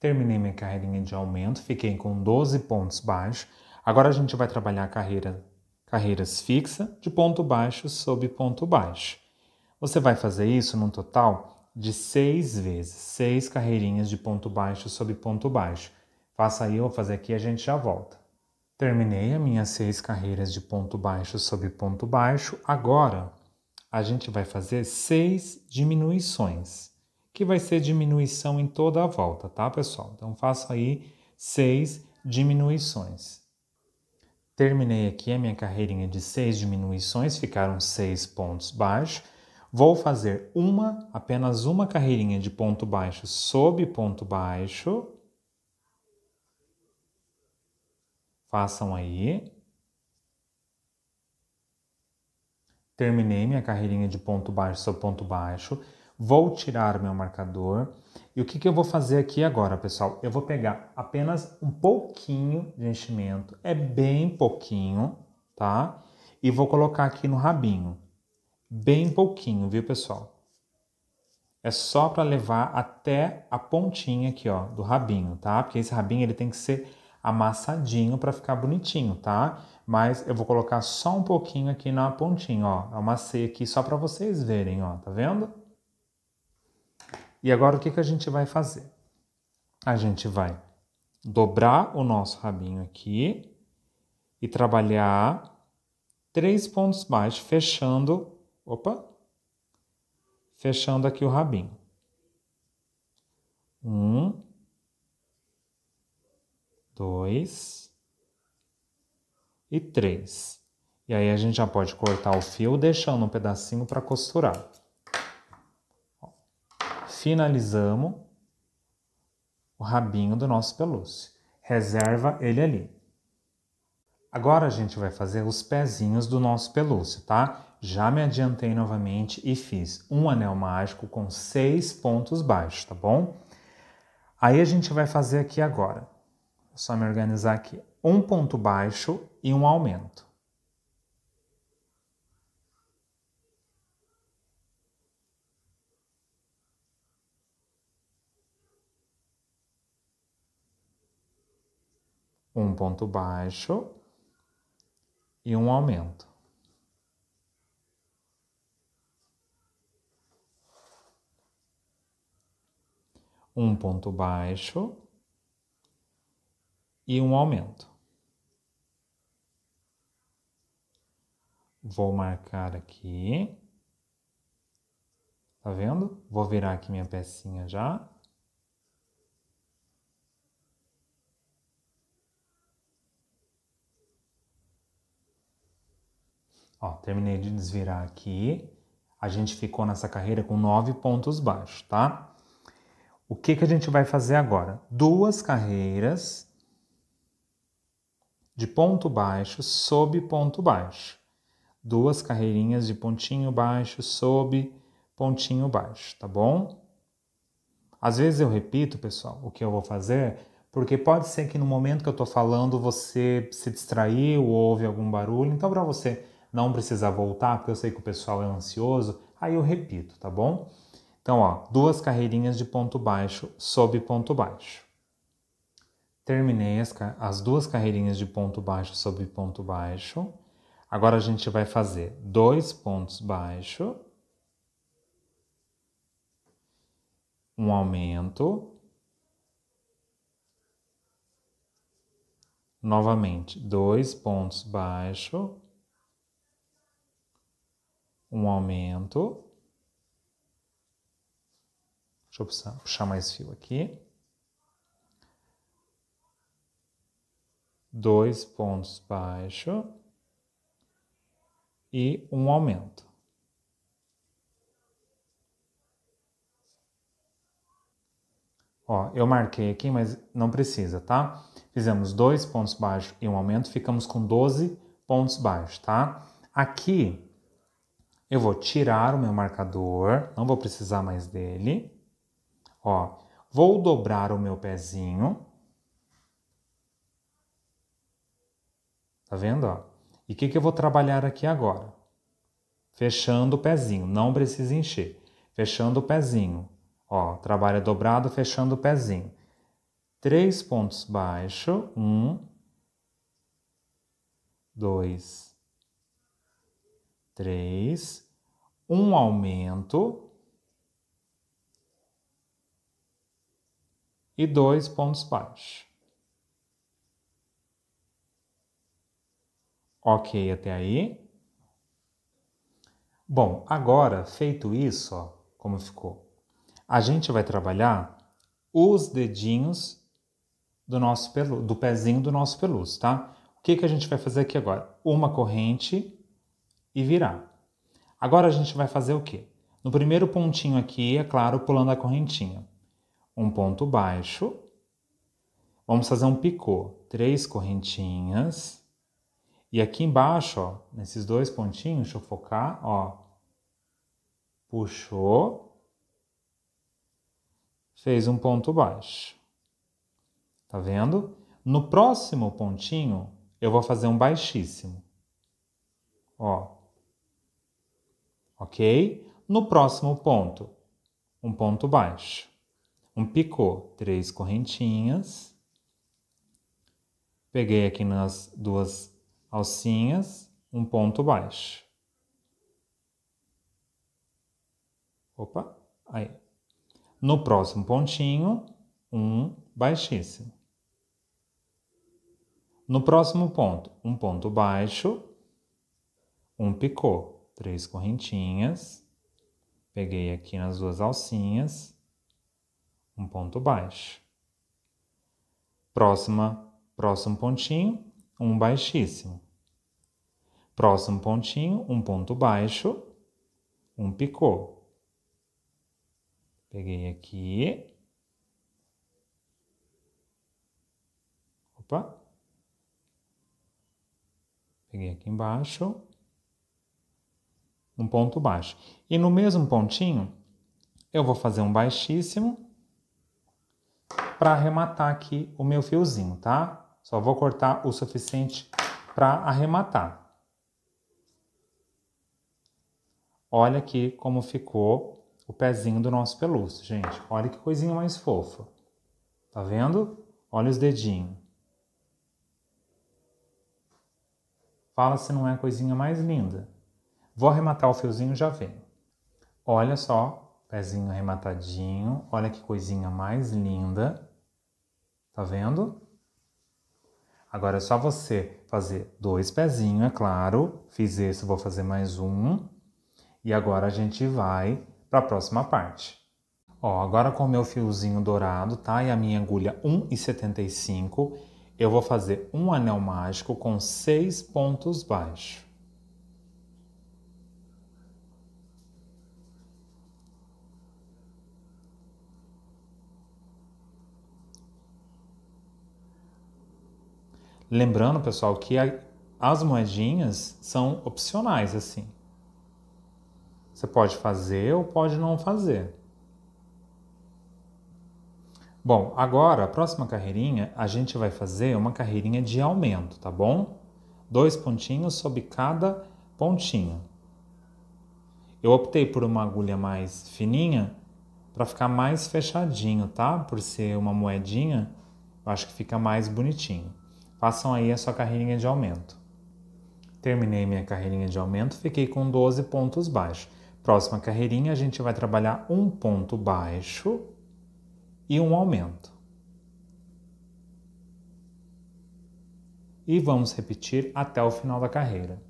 Terminei minha carreirinha de aumento, fiquei com 12 pontos baixos. Agora a gente vai trabalhar carreira, carreiras fixa de ponto baixo sobre ponto baixo. Você vai fazer isso num total de seis vezes, seis carreirinhas de ponto baixo sobre ponto baixo. Faça aí vou fazer aqui, e a gente já volta. Terminei as minhas seis carreiras de ponto baixo sobre ponto baixo. Agora a gente vai fazer seis diminuições que vai ser diminuição em toda a volta, tá, pessoal? Então, faço aí seis diminuições. Terminei aqui a minha carreirinha de seis diminuições, ficaram seis pontos baixos. Vou fazer uma, apenas uma carreirinha de ponto baixo sob ponto baixo. Façam aí. Terminei minha carreirinha de ponto baixo sob ponto baixo vou tirar meu marcador. E o que, que eu vou fazer aqui agora, pessoal? Eu vou pegar apenas um pouquinho de enchimento, é bem pouquinho, tá? E vou colocar aqui no rabinho, bem pouquinho, viu, pessoal? É só para levar até a pontinha aqui, ó, do rabinho, tá? Porque esse rabinho ele tem que ser amassadinho para ficar bonitinho, tá? Mas eu vou colocar só um pouquinho aqui na pontinha, ó. Amassei aqui só para vocês verem, ó, tá vendo? E agora o que, que a gente vai fazer? A gente vai dobrar o nosso rabinho aqui e trabalhar três pontos baixos, fechando, opa, fechando aqui o rabinho. Um, dois e três. E aí a gente já pode cortar o fio, deixando um pedacinho para costurar finalizamos o rabinho do nosso pelúcio. Reserva ele ali. Agora a gente vai fazer os pezinhos do nosso pelúcio, tá? Já me adiantei novamente e fiz um anel mágico com seis pontos baixos, tá bom? Aí a gente vai fazer aqui agora. É só me organizar aqui. Um ponto baixo e um aumento. um ponto baixo e um aumento. Um ponto baixo e um aumento. Vou marcar aqui. Tá vendo? Vou virar aqui minha pecinha já. Ó, terminei de desvirar aqui. A gente ficou nessa carreira com nove pontos baixos, tá? O que, que a gente vai fazer agora? Duas carreiras de ponto baixo sob ponto baixo. Duas carreirinhas de pontinho baixo sob pontinho baixo, tá bom? Às vezes eu repito, pessoal, o que eu vou fazer porque pode ser que no momento que eu estou falando você se distraiu ou houve algum barulho. Então, para você não precisa voltar, porque eu sei que o pessoal é ansioso, aí eu repito, tá bom? Então, ó, duas carreirinhas de ponto baixo, sob ponto baixo. Terminei as, as duas carreirinhas de ponto baixo, sob ponto baixo. Agora a gente vai fazer dois pontos baixo, um aumento, novamente dois pontos baixo, um aumento. Deixa eu puxar, mais fio aqui. Dois pontos baixo e um aumento. Ó, eu marquei aqui, mas não precisa, tá? Fizemos dois pontos baixos e um aumento, ficamos com 12 pontos baixos, tá? Aqui eu vou tirar o meu marcador, não vou precisar mais dele. Ó, vou dobrar o meu pezinho. Tá vendo, ó? E o que, que eu vou trabalhar aqui agora? Fechando o pezinho, não precisa encher. Fechando o pezinho. Ó, trabalho dobrado, fechando o pezinho. Três pontos baixo. Um, dois, três, um aumento e dois pontos baixos. Ok até aí? Bom, agora feito isso, ó, como ficou, a gente vai trabalhar os dedinhos do nosso pelu, do pezinho do nosso pelúcio, tá? O que, que a gente vai fazer aqui agora? Uma corrente e virar. Agora a gente vai fazer o quê? No primeiro pontinho aqui, é claro, pulando a correntinha. Um ponto baixo. Vamos fazer um picô. Três correntinhas. E aqui embaixo, ó, nesses dois pontinhos, deixa eu focar, ó. Puxou. Fez um ponto baixo. Tá vendo? No próximo pontinho, eu vou fazer um baixíssimo. Ó, ok? No próximo ponto, um ponto baixo, um picô, três correntinhas. Peguei aqui nas duas alcinhas, um ponto baixo. Opa, aí. No próximo pontinho, um baixíssimo. No próximo ponto, um ponto baixo, um picô três correntinhas, peguei aqui nas duas alcinhas, um ponto baixo. Próxima, próximo pontinho, um baixíssimo. Próximo pontinho, um ponto baixo, um picô. Peguei aqui. Opa. Peguei aqui embaixo, um ponto baixo. E no mesmo pontinho, eu vou fazer um baixíssimo para arrematar aqui o meu fiozinho, tá? Só vou cortar o suficiente para arrematar. Olha aqui como ficou o pezinho do nosso pelúcio, gente. Olha que coisinha mais fofa. Tá vendo? Olha os dedinhos. Fala se não é a coisinha mais linda. Vou arrematar o fiozinho já venho. Olha só, pezinho arrematadinho. Olha que coisinha mais linda. Tá vendo? Agora é só você fazer dois pezinhos, é claro. Fiz esse, vou fazer mais um. E agora a gente vai para a próxima parte. Ó, agora com o meu fiozinho dourado, tá? E a minha agulha 1,75, eu vou fazer um anel mágico com seis pontos baixos. Lembrando, pessoal, que a, as moedinhas são opcionais, assim. Você pode fazer ou pode não fazer. Bom, agora, a próxima carreirinha, a gente vai fazer uma carreirinha de aumento, tá bom? Dois pontinhos sobre cada pontinho. Eu optei por uma agulha mais fininha para ficar mais fechadinho, tá? Por ser uma moedinha, eu acho que fica mais bonitinho façam aí a sua carreirinha de aumento. Terminei minha carreirinha de aumento, fiquei com 12 pontos baixos. Próxima carreirinha, a gente vai trabalhar um ponto baixo e um aumento. E vamos repetir até o final da carreira.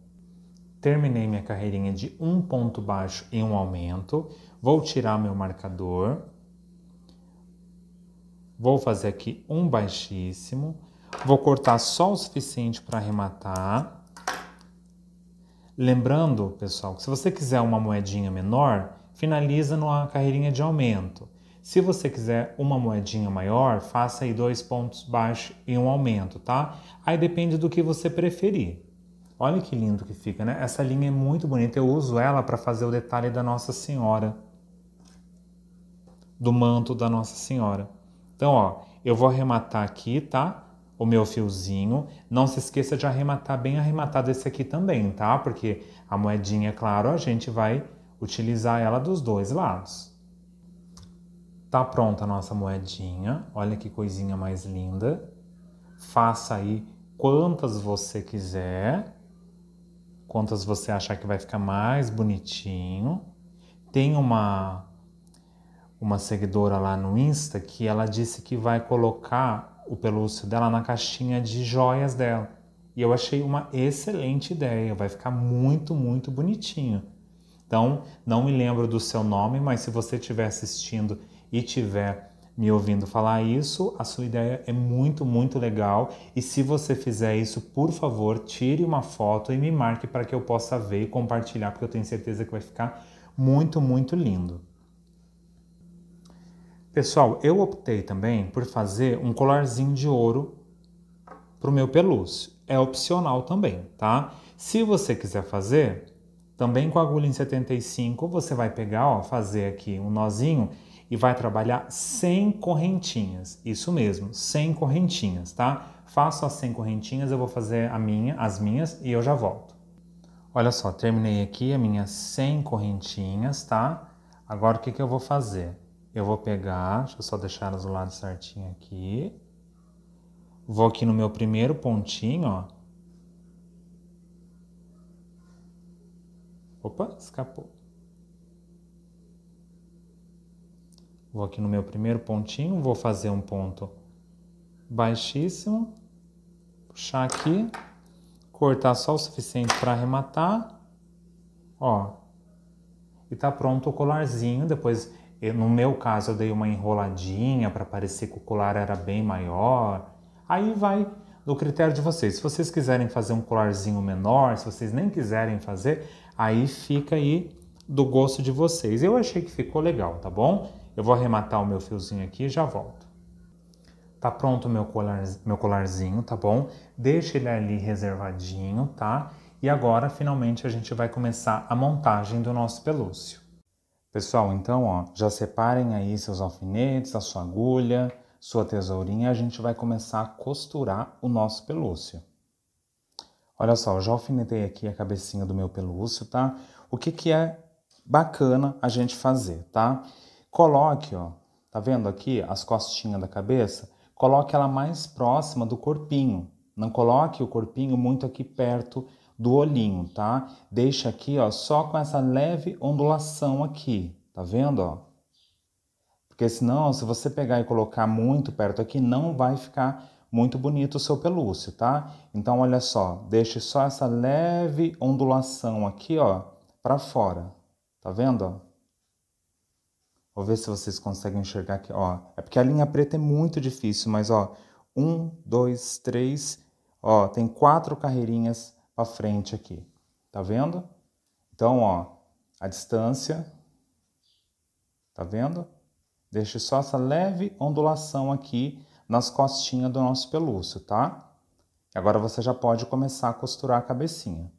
Terminei minha carreirinha de um ponto baixo e um aumento. Vou tirar meu marcador. Vou fazer aqui um baixíssimo Vou cortar só o suficiente para arrematar. Lembrando, pessoal, que se você quiser uma moedinha menor, finaliza numa carreirinha de aumento. Se você quiser uma moedinha maior, faça aí dois pontos baixos e um aumento, tá? Aí depende do que você preferir. Olha que lindo que fica, né? Essa linha é muito bonita, eu uso ela para fazer o detalhe da Nossa Senhora. Do manto da Nossa Senhora. Então, ó, eu vou arrematar aqui, tá? o meu fiozinho. Não se esqueça de arrematar bem arrematado esse aqui também, tá? Porque a moedinha, é claro, a gente vai utilizar ela dos dois lados. Tá pronta a nossa moedinha. Olha que coisinha mais linda. Faça aí quantas você quiser. Quantas você achar que vai ficar mais bonitinho. Tem uma uma seguidora lá no Insta que ela disse que vai colocar o pelúcio dela na caixinha de joias dela. E eu achei uma excelente ideia, vai ficar muito, muito bonitinho. Então, não me lembro do seu nome, mas se você estiver assistindo e tiver me ouvindo falar isso, a sua ideia é muito, muito legal. E se você fizer isso, por favor, tire uma foto e me marque para que eu possa ver e compartilhar, porque eu tenho certeza que vai ficar muito, muito lindo. Pessoal, eu optei também por fazer um colarzinho de ouro para o meu pelúcio. É opcional também, tá? Se você quiser fazer, também com a agulha em 75, você vai pegar, ó, fazer aqui um nozinho e vai trabalhar 100 correntinhas. Isso mesmo, 100 correntinhas, tá? Faço as 100 correntinhas, eu vou fazer a minha, as minhas e eu já volto. Olha só, terminei aqui as minhas 100 correntinhas, tá? Agora o que, que eu vou fazer? Eu vou pegar, deixa eu só deixar elas do lado certinho aqui. Vou aqui no meu primeiro pontinho, ó. Opa, escapou. Vou aqui no meu primeiro pontinho, vou fazer um ponto baixíssimo, puxar aqui, cortar só o suficiente para arrematar, ó. E tá pronto o colarzinho, depois eu, no meu caso, eu dei uma enroladinha para parecer que o colar era bem maior. Aí vai no critério de vocês. Se vocês quiserem fazer um colarzinho menor, se vocês nem quiserem fazer, aí fica aí do gosto de vocês. Eu achei que ficou legal, tá bom? Eu vou arrematar o meu fiozinho aqui e já volto. Tá pronto meu, colar, meu colarzinho, tá bom? Deixa ele ali reservadinho, tá? E agora, finalmente, a gente vai começar a montagem do nosso pelúcio. Pessoal, então, ó, já separem aí seus alfinetes, a sua agulha, sua tesourinha, a gente vai começar a costurar o nosso pelúcio. Olha só, já alfinetei aqui a cabecinha do meu pelúcio, tá? O que que é bacana a gente fazer, tá? Coloque, ó, tá vendo aqui as costinhas da cabeça? Coloque ela mais próxima do corpinho. Não coloque o corpinho muito aqui perto do olhinho, tá? Deixa aqui, ó, só com essa leve ondulação aqui, tá vendo, ó? Porque senão, se você pegar e colocar muito perto aqui, não vai ficar muito bonito o seu pelúcio, tá? Então, olha só, deixe só essa leve ondulação aqui, ó, para fora, tá vendo, ó? Vou ver se vocês conseguem enxergar aqui, ó. É porque a linha preta é muito difícil, mas, ó, um, dois, três, ó, tem quatro carreirinhas para frente aqui. Tá vendo? Então, ó, a distância, tá vendo? Deixe só essa leve ondulação aqui nas costinhas do nosso pelúcio, tá? Agora você já pode começar a costurar a cabecinha.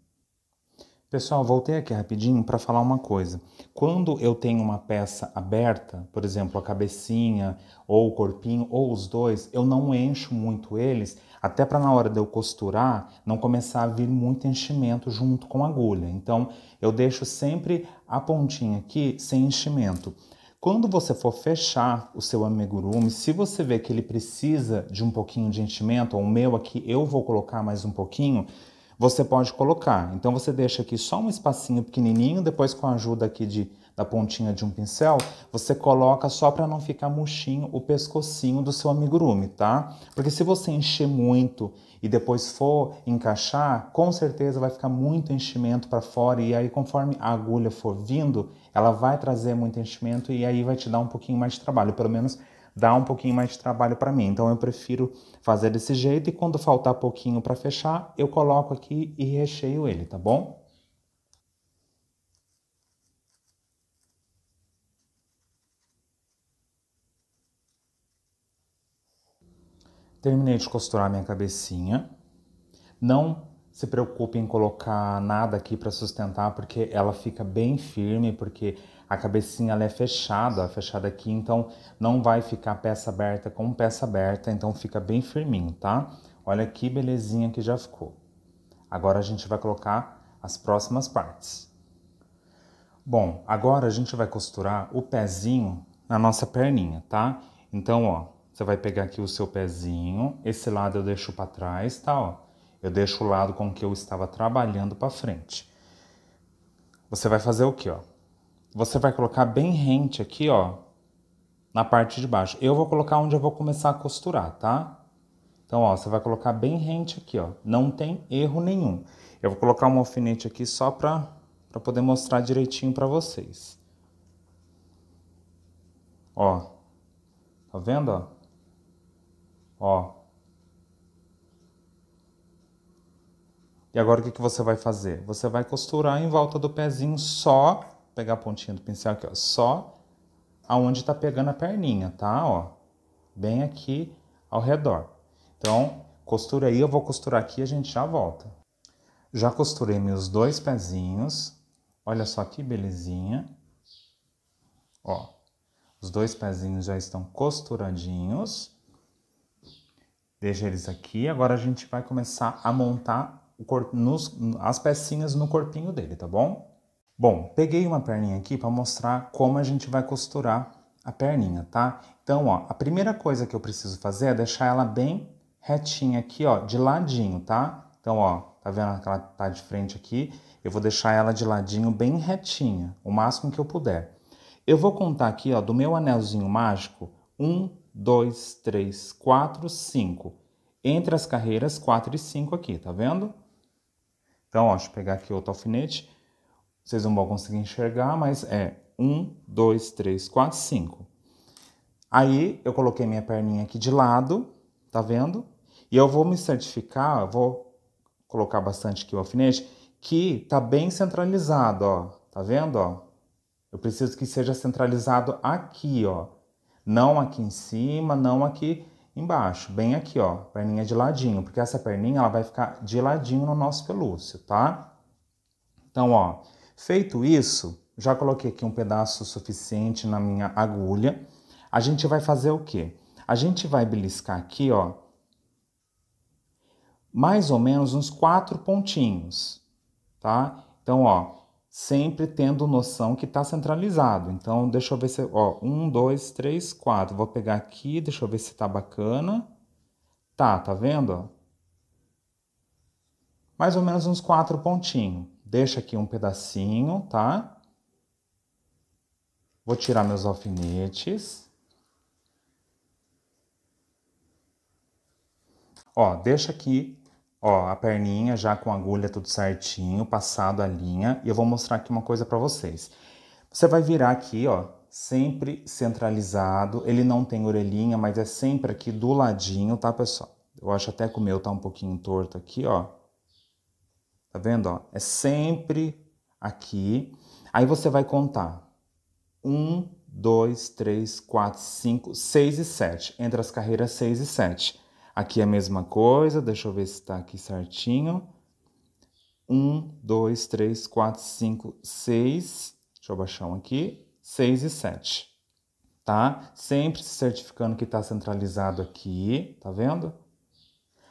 Pessoal, voltei aqui rapidinho para falar uma coisa. Quando eu tenho uma peça aberta, por exemplo, a cabecinha ou o corpinho ou os dois, eu não encho muito eles, até para na hora de eu costurar não começar a vir muito enchimento junto com a agulha. Então, eu deixo sempre a pontinha aqui sem enchimento. Quando você for fechar o seu amigurumi, se você vê que ele precisa de um pouquinho de enchimento, ou o meu aqui eu vou colocar mais um pouquinho, você pode colocar. Então você deixa aqui só um espacinho pequenininho, depois com a ajuda aqui de, da pontinha de um pincel, você coloca só para não ficar murchinho o pescocinho do seu amigurumi, tá? Porque se você encher muito e depois for encaixar, com certeza vai ficar muito enchimento para fora e aí conforme a agulha for vindo, ela vai trazer muito enchimento e aí vai te dar um pouquinho mais de trabalho, pelo menos dá um pouquinho mais de trabalho para mim. Então eu prefiro fazer desse jeito e quando faltar pouquinho para fechar, eu coloco aqui e recheio ele, tá bom? Terminei de costurar minha cabecinha. Não se preocupe em colocar nada aqui para sustentar, porque ela fica bem firme, porque a cabecinha é fechada, fechada aqui, então não vai ficar peça aberta com peça aberta, então fica bem firminho, tá? Olha que belezinha que já ficou. Agora a gente vai colocar as próximas partes. Bom, agora a gente vai costurar o pezinho na nossa perninha, tá? Então, ó, você vai pegar aqui o seu pezinho, esse lado eu deixo para trás, tá, ó? Eu deixo o lado com que eu estava trabalhando para frente. Você vai fazer o quê, ó? você vai colocar bem rente aqui, ó, na parte de baixo. Eu vou colocar onde eu vou começar a costurar, tá? Então, ó, você vai colocar bem rente aqui, ó. Não tem erro nenhum. Eu vou colocar um alfinete aqui só pra, pra poder mostrar direitinho pra vocês. Ó. Tá vendo, ó? Ó. E agora o que, que você vai fazer? Você vai costurar em volta do pezinho só pegar a pontinha do pincel aqui, ó, só aonde está pegando a perninha, tá? Ó, bem aqui ao redor. Então, costura aí, eu vou costurar aqui e a gente já volta. Já costurei meus dois pezinhos. Olha só que belezinha. Ó, os dois pezinhos já estão costuradinhos. Deixa eles aqui. Agora a gente vai começar a montar o nos, as pecinhas no corpinho dele, tá bom? Bom, peguei uma perninha aqui para mostrar como a gente vai costurar a perninha, tá? Então, ó, a primeira coisa que eu preciso fazer é deixar ela bem retinha aqui, ó, de ladinho, tá? Então, ó, tá vendo que ela tá de frente aqui? Eu vou deixar ela de ladinho bem retinha, o máximo que eu puder. Eu vou contar aqui, ó, do meu anelzinho mágico, um, dois, três, quatro, cinco. Entre as carreiras quatro e cinco aqui, tá vendo? Então, ó, deixa eu pegar aqui outro alfinete vocês não vão conseguir enxergar, mas é 1, 2, 3, 4, 5. Aí eu coloquei minha perninha aqui de lado, tá vendo? E eu vou me certificar, eu vou colocar bastante aqui o alfinete, que tá bem centralizado, ó. Tá vendo, ó? Eu preciso que seja centralizado aqui, ó. Não aqui em cima, não aqui embaixo, bem aqui, ó, perninha de ladinho, porque essa perninha ela vai ficar de ladinho no nosso pelúcio, tá? Então, ó, Feito isso, já coloquei aqui um pedaço suficiente na minha agulha. A gente vai fazer o quê? A gente vai beliscar aqui, ó, mais ou menos uns quatro pontinhos, tá? Então, ó, sempre tendo noção que está centralizado. Então, deixa eu ver se, ó, um, dois, três, quatro. Vou pegar aqui, deixa eu ver se tá bacana. Tá, tá vendo? Mais ou menos uns quatro pontinhos. Deixa aqui um pedacinho, tá? Vou tirar meus alfinetes. Ó, deixa aqui, ó, a perninha já com a agulha tudo certinho, passado a linha. E eu vou mostrar aqui uma coisa para vocês. Você vai virar aqui, ó, sempre centralizado. Ele não tem orelhinha, mas é sempre aqui do ladinho, tá, pessoal? Eu acho até que o meu tá um pouquinho torto aqui, ó. Tá vendo? Ó? É sempre aqui. Aí você vai contar. Um, dois, três, quatro, cinco, seis e sete. Entre as carreiras seis e sete. Aqui é a mesma coisa. Deixa eu ver se está aqui certinho. Um, dois, três, quatro, cinco, seis. Deixa eu baixar um aqui. Seis e sete. Tá? Sempre se certificando que está centralizado aqui. Tá vendo?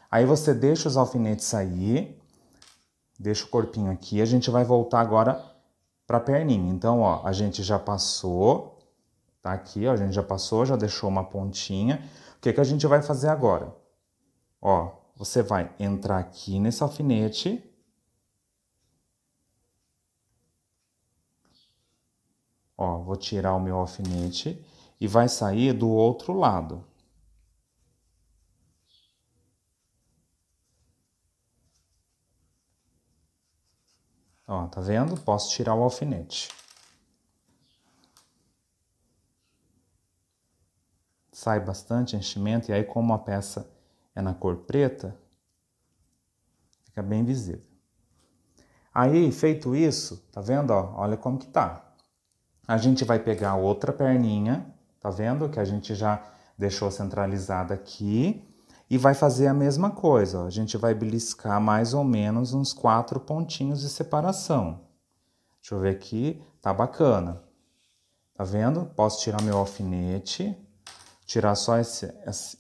Aí você deixa os alfinetes sair Deixa o corpinho aqui. A gente vai voltar agora para a perninha. Então, ó, a gente já passou, tá aqui, ó, a gente já passou, já deixou uma pontinha. O que, que a gente vai fazer agora? Ó, você vai entrar aqui nesse alfinete. Ó, vou tirar o meu alfinete e vai sair do outro lado. Ó, tá vendo? Posso tirar o alfinete. Sai bastante enchimento e aí como a peça é na cor preta, fica bem visível. Aí, feito isso, tá vendo? Ó, olha como que tá. A gente vai pegar outra perninha, tá vendo? Que a gente já deixou centralizada aqui. E vai fazer a mesma coisa, ó. a gente vai beliscar mais ou menos uns quatro pontinhos de separação. Deixa eu ver aqui, tá bacana. Tá vendo? Posso tirar meu alfinete, tirar só esse,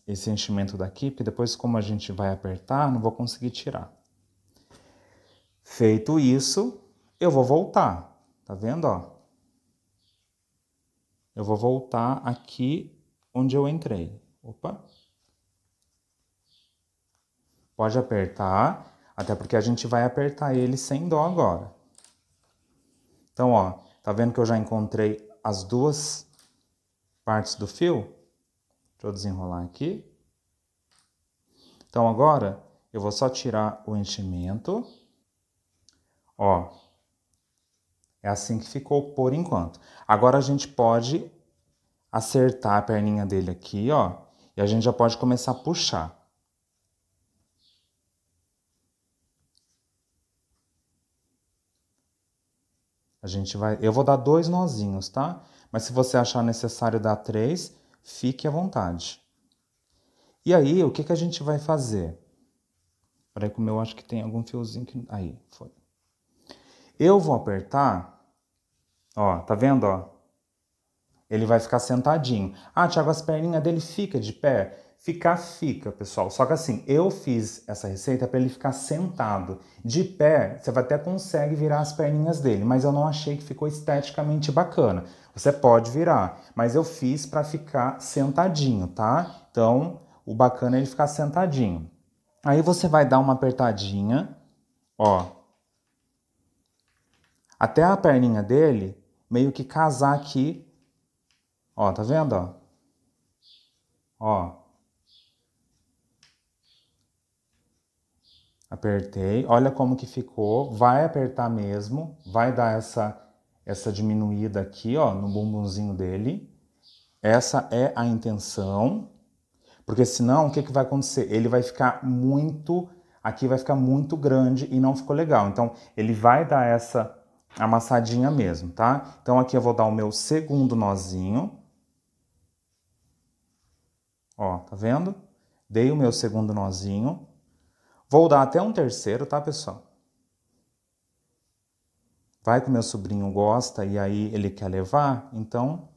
esse enchimento daqui, porque depois como a gente vai apertar, não vou conseguir tirar. Feito isso, eu vou voltar, tá vendo, ó? Eu vou voltar aqui onde eu entrei. Opa! Pode apertar, até porque a gente vai apertar ele sem dó agora. Então, ó, tá vendo que eu já encontrei as duas partes do fio? Deixa eu desenrolar aqui. Então, agora, eu vou só tirar o enchimento. Ó, é assim que ficou por enquanto. Agora, a gente pode acertar a perninha dele aqui, ó. E a gente já pode começar a puxar. A gente vai, eu vou dar dois nozinhos, tá? Mas se você achar necessário dar três, fique à vontade. E aí, o que, que a gente vai fazer? Peraí, como eu acho que tem algum fiozinho que. Aí, foi. Eu vou apertar. Ó, tá vendo? Ó? Ele vai ficar sentadinho. Ah, Thiago, as perninhas dele fica de pé. Ficar fica, pessoal. Só que assim, eu fiz essa receita para ele ficar sentado. De pé, você até consegue virar as perninhas dele, mas eu não achei que ficou esteticamente bacana. Você pode virar, mas eu fiz para ficar sentadinho, tá? Então, o bacana é ele ficar sentadinho. Aí você vai dar uma apertadinha, ó. Até a perninha dele meio que casar aqui. Ó, tá vendo, ó? Ó, Apertei, olha como que ficou. Vai apertar mesmo, vai dar essa, essa diminuída aqui, ó, no bumbumzinho dele. Essa é a intenção, porque senão o que, que vai acontecer? Ele vai ficar muito, aqui vai ficar muito grande e não ficou legal. Então, ele vai dar essa amassadinha mesmo, tá? Então, aqui eu vou dar o meu segundo nozinho. Ó, tá vendo? Dei o meu segundo nozinho. Vou dar até um terceiro, tá, pessoal? Vai que o meu sobrinho gosta e aí ele quer levar, então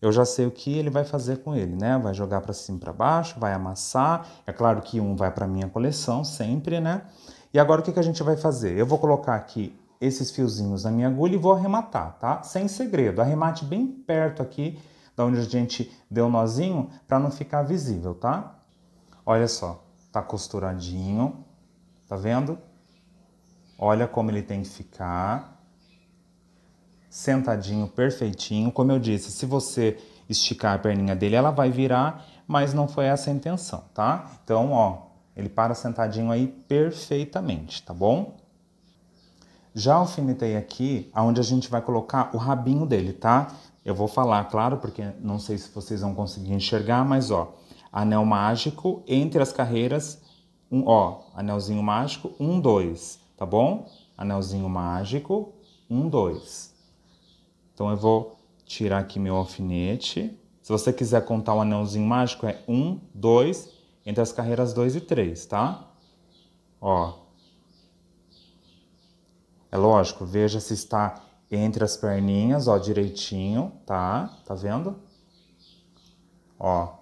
eu já sei o que ele vai fazer com ele, né? Vai jogar para cima e para baixo, vai amassar. É claro que um vai para minha coleção sempre, né? E agora o que, que a gente vai fazer? Eu vou colocar aqui esses fiozinhos na minha agulha e vou arrematar, tá? Sem segredo, arremate bem perto aqui da onde a gente deu o nozinho para não ficar visível, tá? Olha só, Tá costuradinho. Tá vendo? Olha como ele tem que ficar. Sentadinho, perfeitinho. Como eu disse, se você esticar a perninha dele, ela vai virar, mas não foi essa a intenção, tá? Então, ó, ele para sentadinho aí perfeitamente, tá bom? Já alfinetei aqui aonde a gente vai colocar o rabinho dele, tá? Eu vou falar, claro, porque não sei se vocês vão conseguir enxergar, mas ó, anel mágico entre as carreiras, um, ó, anelzinho mágico, um, dois, tá bom? Anelzinho mágico, um, dois. Então eu vou tirar aqui meu alfinete. Se você quiser contar o um anelzinho mágico, é um, dois, entre as carreiras 2 e 3, tá? Ó. É lógico, veja se está entre as perninhas, ó, direitinho, tá? Tá vendo? Ó,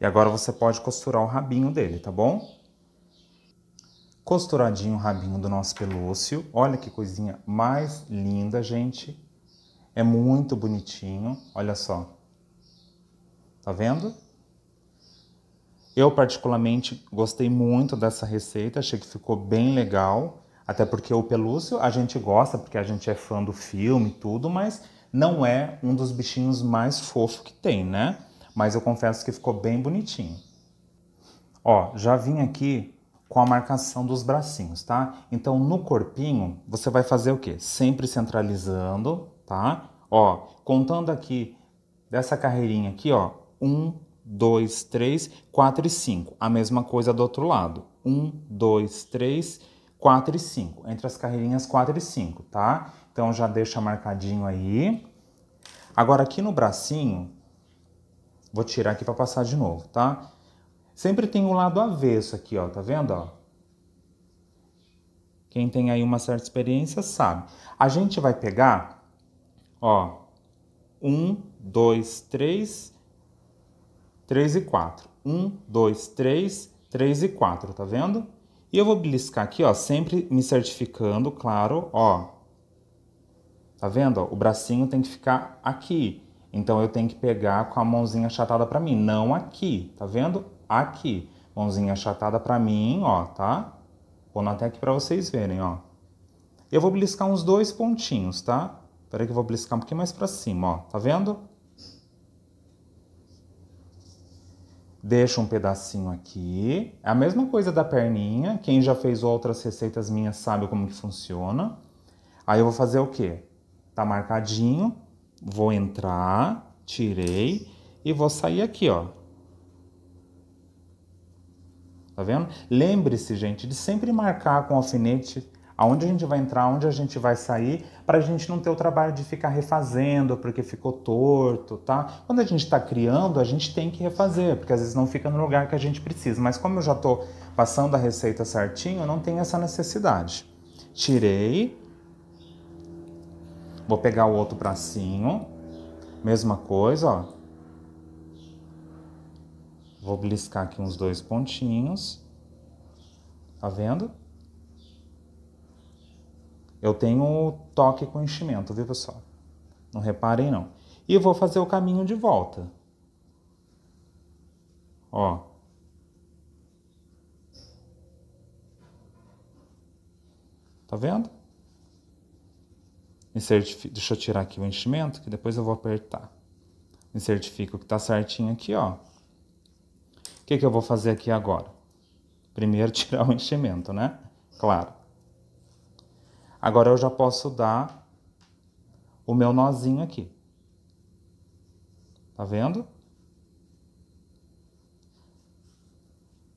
e agora você pode costurar o rabinho dele, tá bom? Costuradinho o rabinho do nosso pelúcio. Olha que coisinha mais linda, gente. É muito bonitinho, olha só. Tá vendo? Eu particularmente gostei muito dessa receita, achei que ficou bem legal. Até porque o pelúcio a gente gosta, porque a gente é fã do filme e tudo, mas não é um dos bichinhos mais fofos que tem, né? mas eu confesso que ficou bem bonitinho. Ó, já vim aqui com a marcação dos bracinhos, tá? Então no corpinho você vai fazer o quê? Sempre centralizando, tá? Ó, contando aqui dessa carreirinha aqui, ó, um, 2, 3, 4 e 5. A mesma coisa do outro lado. 1, 2, 3, 4 e 5. Entre as carreirinhas 4 e 5, tá? Então já deixa marcadinho aí. Agora aqui no bracinho, Vou tirar aqui para passar de novo, tá? Sempre tem o um lado avesso aqui, ó, tá vendo, ó? Quem tem aí uma certa experiência sabe. A gente vai pegar, ó, um, dois, três, três e quatro. Um, dois, três, três e quatro, tá vendo? E eu vou beliscar aqui, ó, sempre me certificando, claro, ó. Tá vendo? Ó, o bracinho tem que ficar aqui. Então eu tenho que pegar com a mãozinha achatada para mim, não aqui, tá vendo? Aqui. Mãozinha achatada para mim, ó, tá? Vou até aqui para vocês verem, ó. Eu vou bliscar uns dois pontinhos, tá? Peraí que eu vou bliscar um pouquinho mais para cima, ó. Tá vendo? Deixa um pedacinho aqui. É a mesma coisa da perninha. Quem já fez outras receitas minhas sabe como que funciona. Aí eu vou fazer o quê? Tá marcadinho vou entrar, tirei e vou sair aqui, ó. Tá vendo? Lembre-se, gente, de sempre marcar com alfinete aonde a gente vai entrar, onde a gente vai sair, para a gente não ter o trabalho de ficar refazendo porque ficou torto, tá? Quando a gente está criando, a gente tem que refazer, porque às vezes não fica no lugar que a gente precisa. Mas como eu já estou passando a receita certinho, não tem essa necessidade. Tirei, Vou pegar o outro bracinho. Mesma coisa, ó. Vou bliscar aqui uns dois pontinhos. Tá vendo? Eu tenho toque com enchimento, viu, pessoal? Não reparem, não. E vou fazer o caminho de volta. Ó. Tá vendo? Me certifico, deixa eu tirar aqui o enchimento, que depois eu vou apertar. Me certifico que tá certinho aqui, ó. O que, que eu vou fazer aqui agora? Primeiro tirar o enchimento, né? Claro. Agora eu já posso dar o meu nozinho aqui. Tá vendo?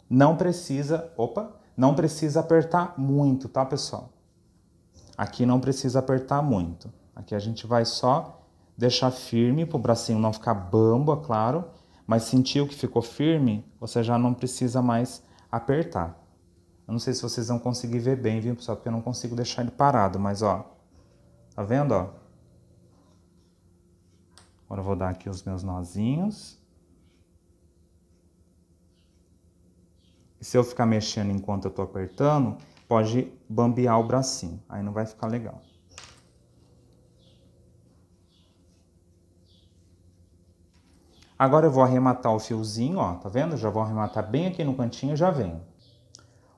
Não precisa, opa, não precisa apertar muito, tá, pessoal? Aqui não precisa apertar muito. Aqui a gente vai só deixar firme para o bracinho não ficar bambo, é claro. Mas sentiu que ficou firme, você já não precisa mais apertar. Eu não sei se vocês vão conseguir ver bem, viu, pessoal? Porque eu não consigo deixar ele parado, mas ó. Tá vendo, ó? Agora eu vou dar aqui os meus nozinhos. E se eu ficar mexendo enquanto eu tô apertando, pode bambear o bracinho, aí não vai ficar legal. Agora eu vou arrematar o fiozinho, ó, tá vendo? Já vou arrematar bem aqui no cantinho já vem.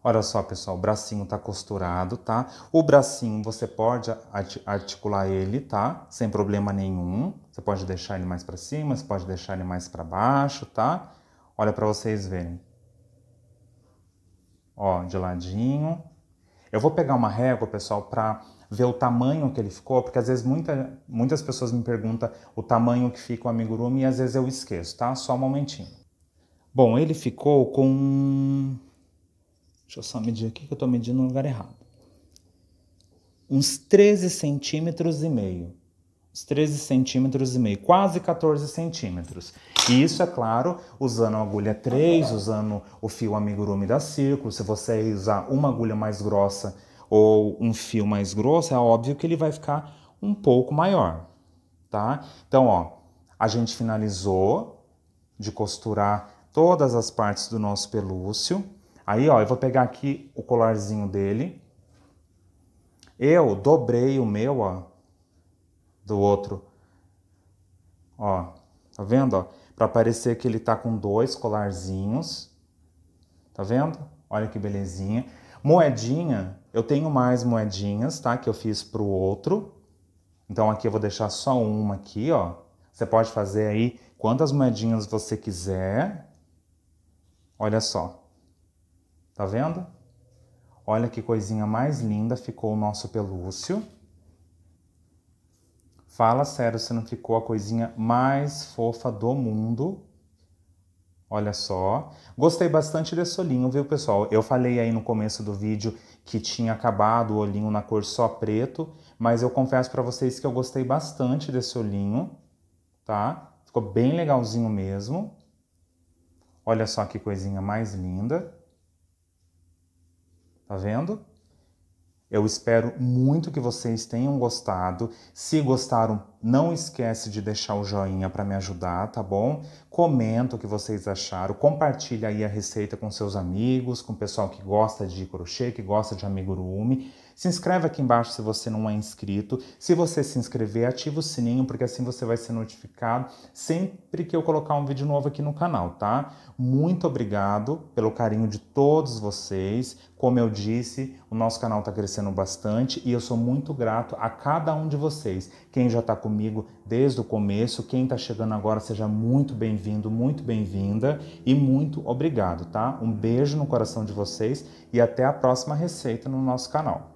Olha só, pessoal, o bracinho tá costurado, tá? O bracinho você pode articular ele, tá? Sem problema nenhum. Você pode deixar ele mais para cima, você pode deixar ele mais para baixo, tá? Olha para vocês verem. Ó, de ladinho. Eu vou pegar uma régua, pessoal, para ver o tamanho que ele ficou, porque às vezes muita, muitas pessoas me perguntam o tamanho que fica o amigurumi e às vezes eu esqueço, tá? Só um momentinho. Bom, ele ficou com... Deixa eu só medir aqui que eu estou medindo no lugar errado. Uns 13 centímetros e meio. 13 centímetros e meio, quase 14 centímetros. E isso, é claro, usando a agulha 3, usando o fio amigurumi da Círculo. Se você usar uma agulha mais grossa ou um fio mais grosso, é óbvio que ele vai ficar um pouco maior, tá? Então, ó, a gente finalizou de costurar todas as partes do nosso pelúcio. Aí, ó, eu vou pegar aqui o colarzinho dele. Eu dobrei o meu, ó, do outro. Ó, tá vendo? Ó, para parecer que ele tá com dois colarzinhos. Tá vendo? Olha que belezinha. Moedinha, eu tenho mais moedinhas, tá? Que eu fiz pro outro. Então aqui eu vou deixar só uma aqui, ó. Você pode fazer aí quantas moedinhas você quiser. Olha só. Tá vendo? Olha que coisinha mais linda ficou o nosso pelúcio. Fala sério se não ficou a coisinha mais fofa do mundo. Olha só. Gostei bastante desse olhinho, viu, pessoal? Eu falei aí no começo do vídeo que tinha acabado o olhinho na cor só preto, mas eu confesso para vocês que eu gostei bastante desse olhinho, tá? Ficou bem legalzinho mesmo. Olha só que coisinha mais linda. Tá vendo? Eu espero muito que vocês tenham gostado. Se gostaram, não esquece de deixar o joinha para me ajudar, tá bom? Comenta o que vocês acharam, compartilha aí a receita com seus amigos, com o pessoal que gosta de crochê, que gosta de amigurumi. Se inscreve aqui embaixo se você não é inscrito. Se você se inscrever, ativa o sininho, porque assim você vai ser notificado sempre que eu colocar um vídeo novo aqui no canal, tá? Muito obrigado pelo carinho de todos vocês. Como eu disse, o nosso canal está crescendo bastante e eu sou muito grato a cada um de vocês. Quem já está comigo desde o começo, quem está chegando agora, seja muito bem-vindo, muito bem-vinda e muito obrigado, tá? Um beijo no coração de vocês e até a próxima receita no nosso canal.